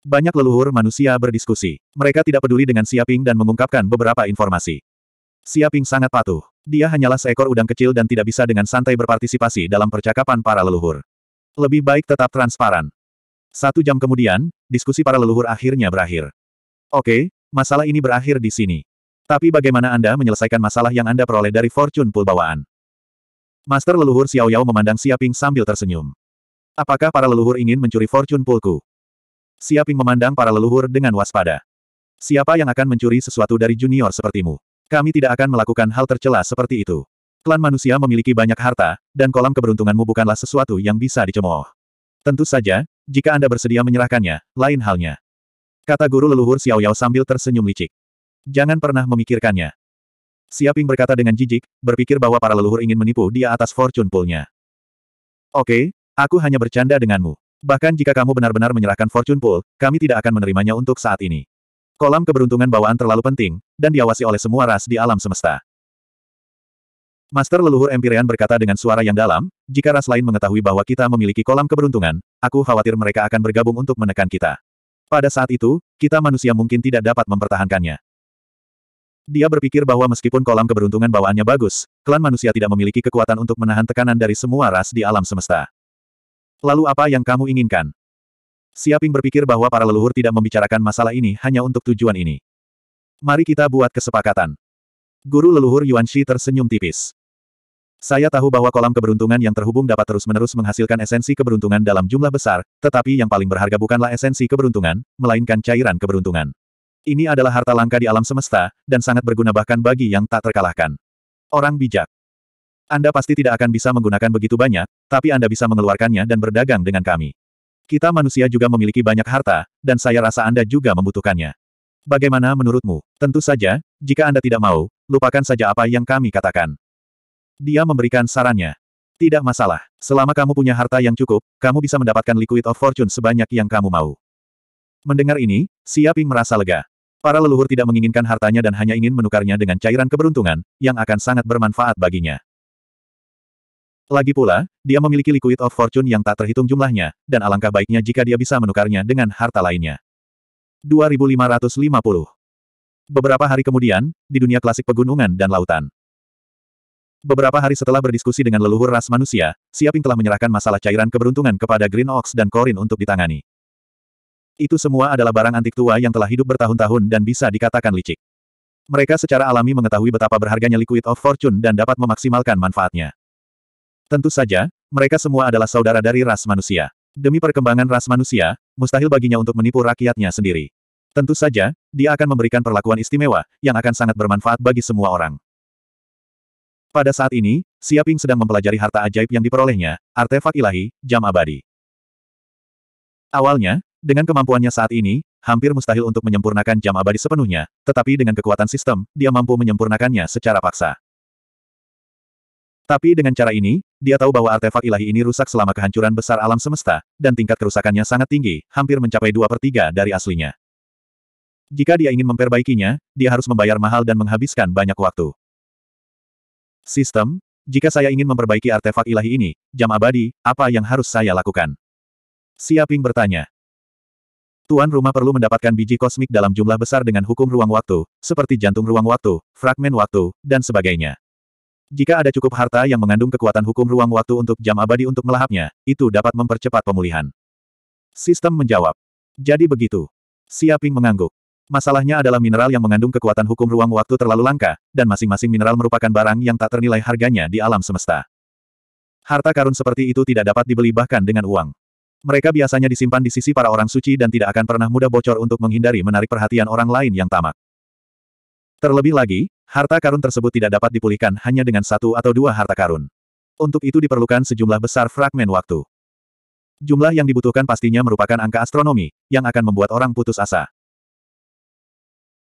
Banyak leluhur manusia berdiskusi. Mereka tidak peduli dengan Siaping dan mengungkapkan beberapa informasi. Siaping sangat patuh. Dia hanyalah seekor udang kecil dan tidak bisa dengan santai berpartisipasi dalam percakapan para leluhur. Lebih baik tetap transparan. Satu jam kemudian, diskusi para leluhur akhirnya berakhir. Oke, masalah ini berakhir di sini. Tapi bagaimana Anda menyelesaikan masalah yang Anda peroleh dari fortune pool bawaan? Master leluhur Xiao Yao memandang Siaping sambil tersenyum. Apakah para leluhur ingin mencuri fortune poolku? Siaping memandang para leluhur dengan waspada. Siapa yang akan mencuri sesuatu dari junior sepertimu? Kami tidak akan melakukan hal tercela seperti itu. Klan manusia memiliki banyak harta, dan kolam keberuntunganmu bukanlah sesuatu yang bisa dicemooh. Tentu saja, jika Anda bersedia menyerahkannya, lain halnya. Kata guru leluhur Xiao Yao sambil tersenyum licik. Jangan pernah memikirkannya. Siaping berkata dengan jijik, berpikir bahwa para leluhur ingin menipu dia atas fortune poolnya. Oke, okay, aku hanya bercanda denganmu. Bahkan jika kamu benar-benar menyerahkan fortune pool, kami tidak akan menerimanya untuk saat ini. Kolam keberuntungan bawaan terlalu penting, dan diawasi oleh semua ras di alam semesta. Master leluhur Empyrean berkata dengan suara yang dalam, jika ras lain mengetahui bahwa kita memiliki kolam keberuntungan, aku khawatir mereka akan bergabung untuk menekan kita. Pada saat itu, kita manusia mungkin tidak dapat mempertahankannya. Dia berpikir bahwa meskipun kolam keberuntungan bawaannya bagus, klan manusia tidak memiliki kekuatan untuk menahan tekanan dari semua ras di alam semesta. Lalu apa yang kamu inginkan? Siaping berpikir bahwa para leluhur tidak membicarakan masalah ini hanya untuk tujuan ini. Mari kita buat kesepakatan. Guru leluhur Yuan Shi tersenyum tipis. Saya tahu bahwa kolam keberuntungan yang terhubung dapat terus-menerus menghasilkan esensi keberuntungan dalam jumlah besar, tetapi yang paling berharga bukanlah esensi keberuntungan, melainkan cairan keberuntungan. Ini adalah harta langka di alam semesta, dan sangat berguna bahkan bagi yang tak terkalahkan. Orang bijak. Anda pasti tidak akan bisa menggunakan begitu banyak, tapi Anda bisa mengeluarkannya dan berdagang dengan kami. Kita manusia juga memiliki banyak harta, dan saya rasa Anda juga membutuhkannya. Bagaimana menurutmu? Tentu saja, jika Anda tidak mau, lupakan saja apa yang kami katakan. Dia memberikan sarannya. Tidak masalah. Selama kamu punya harta yang cukup, kamu bisa mendapatkan liquid of fortune sebanyak yang kamu mau. Mendengar ini, Siaping merasa lega. Para leluhur tidak menginginkan hartanya dan hanya ingin menukarnya dengan cairan keberuntungan, yang akan sangat bermanfaat baginya. Lagi pula, dia memiliki liquid of fortune yang tak terhitung jumlahnya, dan alangkah baiknya jika dia bisa menukarnya dengan harta lainnya. 2550 Beberapa hari kemudian, di dunia klasik pegunungan dan lautan. Beberapa hari setelah berdiskusi dengan leluhur ras manusia, Siaping telah menyerahkan masalah cairan keberuntungan kepada Green Ox dan Corin untuk ditangani. Itu semua adalah barang antik tua yang telah hidup bertahun-tahun dan bisa dikatakan licik. Mereka secara alami mengetahui betapa berharganya liquid of fortune dan dapat memaksimalkan manfaatnya. Tentu saja, mereka semua adalah saudara dari ras manusia. Demi perkembangan ras manusia, mustahil baginya untuk menipu rakyatnya sendiri. Tentu saja, dia akan memberikan perlakuan istimewa, yang akan sangat bermanfaat bagi semua orang. Pada saat ini, Siaping sedang mempelajari harta ajaib yang diperolehnya, artefak ilahi, jam abadi. Awalnya, dengan kemampuannya saat ini, hampir mustahil untuk menyempurnakan jam abadi sepenuhnya, tetapi dengan kekuatan sistem, dia mampu menyempurnakannya secara paksa. Tapi dengan cara ini, dia tahu bahwa artefak ilahi ini rusak selama kehancuran besar alam semesta, dan tingkat kerusakannya sangat tinggi, hampir mencapai dua per tiga dari aslinya. Jika dia ingin memperbaikinya, dia harus membayar mahal dan menghabiskan banyak waktu. Sistem, jika saya ingin memperbaiki artefak ilahi ini, jam abadi, apa yang harus saya lakukan? Siaping bertanya. Tuan rumah perlu mendapatkan biji kosmik dalam jumlah besar dengan hukum ruang waktu, seperti jantung ruang waktu, fragmen waktu, dan sebagainya. Jika ada cukup harta yang mengandung kekuatan hukum ruang waktu untuk jam abadi untuk melahapnya, itu dapat mempercepat pemulihan. Sistem menjawab. Jadi begitu. Siaping mengangguk. Masalahnya adalah mineral yang mengandung kekuatan hukum ruang waktu terlalu langka, dan masing-masing mineral merupakan barang yang tak ternilai harganya di alam semesta. Harta karun seperti itu tidak dapat dibeli bahkan dengan uang. Mereka biasanya disimpan di sisi para orang suci dan tidak akan pernah mudah bocor untuk menghindari menarik perhatian orang lain yang tamak. Terlebih lagi, Harta karun tersebut tidak dapat dipulihkan hanya dengan satu atau dua harta karun. Untuk itu diperlukan sejumlah besar fragmen waktu. Jumlah yang dibutuhkan pastinya merupakan angka astronomi, yang akan membuat orang putus asa.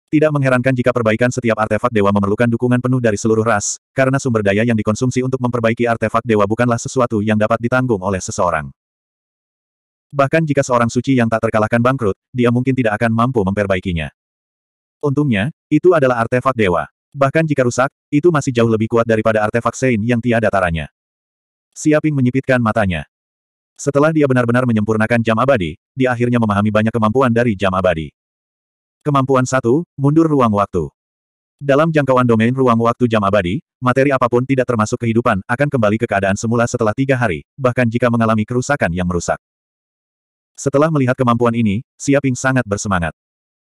Tidak mengherankan jika perbaikan setiap artefak dewa memerlukan dukungan penuh dari seluruh ras, karena sumber daya yang dikonsumsi untuk memperbaiki artefak dewa bukanlah sesuatu yang dapat ditanggung oleh seseorang. Bahkan jika seorang suci yang tak terkalahkan bangkrut, dia mungkin tidak akan mampu memperbaikinya. Untungnya, itu adalah artefak dewa. Bahkan jika rusak, itu masih jauh lebih kuat daripada artefak Sein yang tiada taranya. Siaping menyipitkan matanya. Setelah dia benar-benar menyempurnakan jam abadi, dia akhirnya memahami banyak kemampuan dari jam abadi. Kemampuan satu, mundur ruang waktu. Dalam jangkauan domain ruang waktu jam abadi, materi apapun tidak termasuk kehidupan akan kembali ke keadaan semula setelah tiga hari, bahkan jika mengalami kerusakan yang merusak. Setelah melihat kemampuan ini, Siaping sangat bersemangat.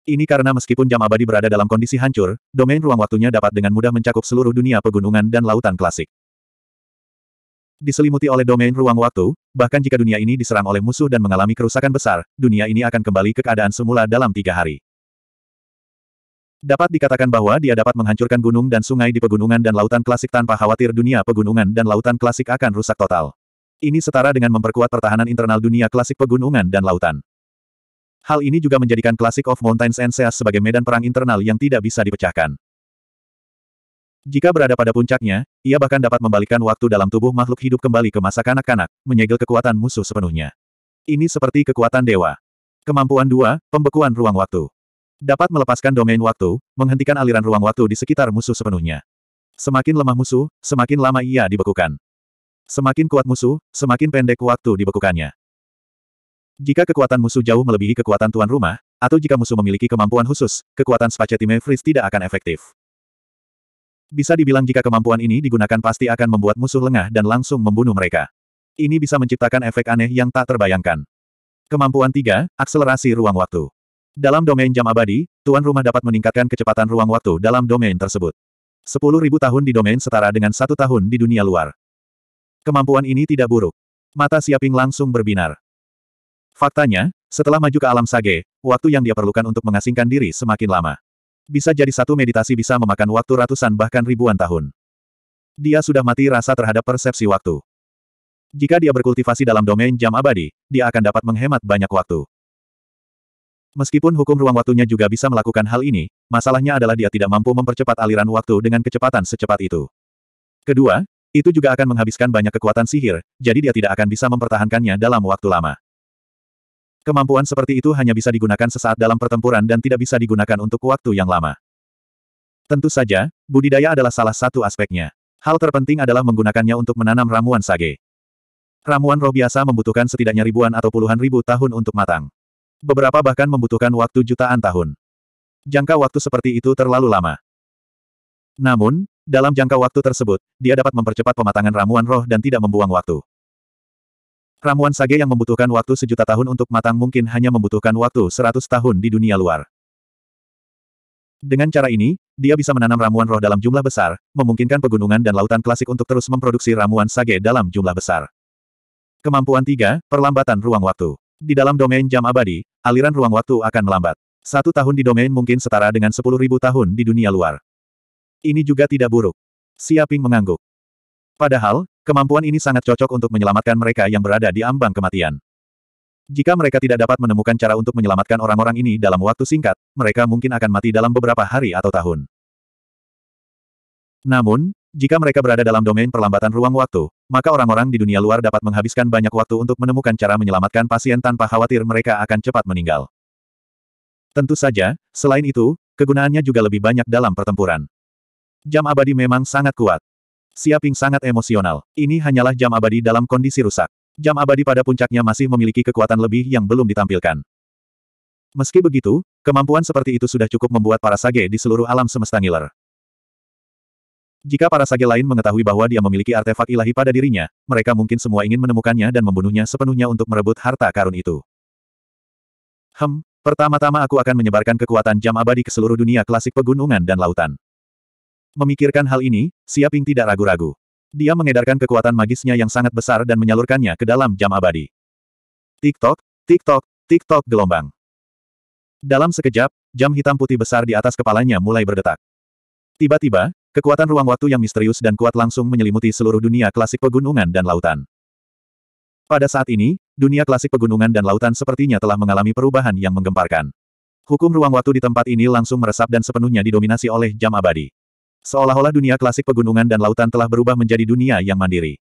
Ini karena meskipun jam abadi berada dalam kondisi hancur, domain ruang waktunya dapat dengan mudah mencakup seluruh dunia pegunungan dan lautan klasik. Diselimuti oleh domain ruang waktu, bahkan jika dunia ini diserang oleh musuh dan mengalami kerusakan besar, dunia ini akan kembali ke keadaan semula dalam tiga hari. Dapat dikatakan bahwa dia dapat menghancurkan gunung dan sungai di pegunungan dan lautan klasik tanpa khawatir dunia pegunungan dan lautan klasik akan rusak total. Ini setara dengan memperkuat pertahanan internal dunia klasik pegunungan dan lautan. Hal ini juga menjadikan Classic of Mountains and Seas sebagai medan perang internal yang tidak bisa dipecahkan. Jika berada pada puncaknya, ia bahkan dapat membalikkan waktu dalam tubuh makhluk hidup kembali ke masa kanak-kanak, menyegel kekuatan musuh sepenuhnya. Ini seperti kekuatan dewa. Kemampuan dua: pembekuan ruang waktu. Dapat melepaskan domain waktu, menghentikan aliran ruang waktu di sekitar musuh sepenuhnya. Semakin lemah musuh, semakin lama ia dibekukan. Semakin kuat musuh, semakin pendek waktu dibekukannya. Jika kekuatan musuh jauh melebihi kekuatan tuan rumah, atau jika musuh memiliki kemampuan khusus, kekuatan Spacetime Freeze tidak akan efektif. Bisa dibilang jika kemampuan ini digunakan pasti akan membuat musuh lengah dan langsung membunuh mereka. Ini bisa menciptakan efek aneh yang tak terbayangkan. Kemampuan 3, Akselerasi Ruang Waktu. Dalam domain jam abadi, tuan rumah dapat meningkatkan kecepatan ruang waktu dalam domain tersebut. 10.000 tahun di domain setara dengan satu tahun di dunia luar. Kemampuan ini tidak buruk. Mata Siaping langsung berbinar. Faktanya, setelah maju ke alam sage, waktu yang dia perlukan untuk mengasingkan diri semakin lama. Bisa jadi satu meditasi bisa memakan waktu ratusan bahkan ribuan tahun. Dia sudah mati rasa terhadap persepsi waktu. Jika dia berkultivasi dalam domain jam abadi, dia akan dapat menghemat banyak waktu. Meskipun hukum ruang waktunya juga bisa melakukan hal ini, masalahnya adalah dia tidak mampu mempercepat aliran waktu dengan kecepatan secepat itu. Kedua, itu juga akan menghabiskan banyak kekuatan sihir, jadi dia tidak akan bisa mempertahankannya dalam waktu lama. Kemampuan seperti itu hanya bisa digunakan sesaat dalam pertempuran dan tidak bisa digunakan untuk waktu yang lama. Tentu saja, budidaya adalah salah satu aspeknya. Hal terpenting adalah menggunakannya untuk menanam ramuan sage. Ramuan roh biasa membutuhkan setidaknya ribuan atau puluhan ribu tahun untuk matang. Beberapa bahkan membutuhkan waktu jutaan tahun. Jangka waktu seperti itu terlalu lama. Namun, dalam jangka waktu tersebut, dia dapat mempercepat pematangan ramuan roh dan tidak membuang waktu. Ramuan sage yang membutuhkan waktu sejuta tahun untuk matang mungkin hanya membutuhkan waktu seratus tahun di dunia luar. Dengan cara ini, dia bisa menanam ramuan roh dalam jumlah besar, memungkinkan pegunungan dan lautan klasik untuk terus memproduksi ramuan sage dalam jumlah besar. Kemampuan 3, Perlambatan Ruang Waktu. Di dalam domain jam abadi, aliran ruang waktu akan melambat. Satu tahun di domain mungkin setara dengan sepuluh ribu tahun di dunia luar. Ini juga tidak buruk. Siaping mengangguk. Padahal, kemampuan ini sangat cocok untuk menyelamatkan mereka yang berada di ambang kematian. Jika mereka tidak dapat menemukan cara untuk menyelamatkan orang-orang ini dalam waktu singkat, mereka mungkin akan mati dalam beberapa hari atau tahun. Namun, jika mereka berada dalam domain perlambatan ruang waktu, maka orang-orang di dunia luar dapat menghabiskan banyak waktu untuk menemukan cara menyelamatkan pasien tanpa khawatir mereka akan cepat meninggal. Tentu saja, selain itu, kegunaannya juga lebih banyak dalam pertempuran. Jam abadi memang sangat kuat. Siaping sangat emosional. Ini hanyalah jam abadi dalam kondisi rusak. Jam abadi pada puncaknya masih memiliki kekuatan lebih yang belum ditampilkan. Meski begitu, kemampuan seperti itu sudah cukup membuat para sage di seluruh alam semesta ngiler. Jika para sage lain mengetahui bahwa dia memiliki artefak ilahi pada dirinya, mereka mungkin semua ingin menemukannya dan membunuhnya sepenuhnya untuk merebut harta karun itu. Hem, pertama-tama aku akan menyebarkan kekuatan jam abadi ke seluruh dunia klasik pegunungan dan lautan. Memikirkan hal ini, Siaping tidak ragu-ragu. Dia mengedarkan kekuatan magisnya yang sangat besar dan menyalurkannya ke dalam jam abadi. Tiktok, tiktok, tiktok gelombang. Dalam sekejap, jam hitam putih besar di atas kepalanya mulai berdetak. Tiba-tiba, kekuatan ruang waktu yang misterius dan kuat langsung menyelimuti seluruh dunia klasik pegunungan dan lautan. Pada saat ini, dunia klasik pegunungan dan lautan sepertinya telah mengalami perubahan yang menggemparkan. Hukum ruang waktu di tempat ini langsung meresap dan sepenuhnya didominasi oleh jam abadi. Seolah-olah dunia klasik pegunungan dan lautan telah berubah menjadi dunia yang mandiri.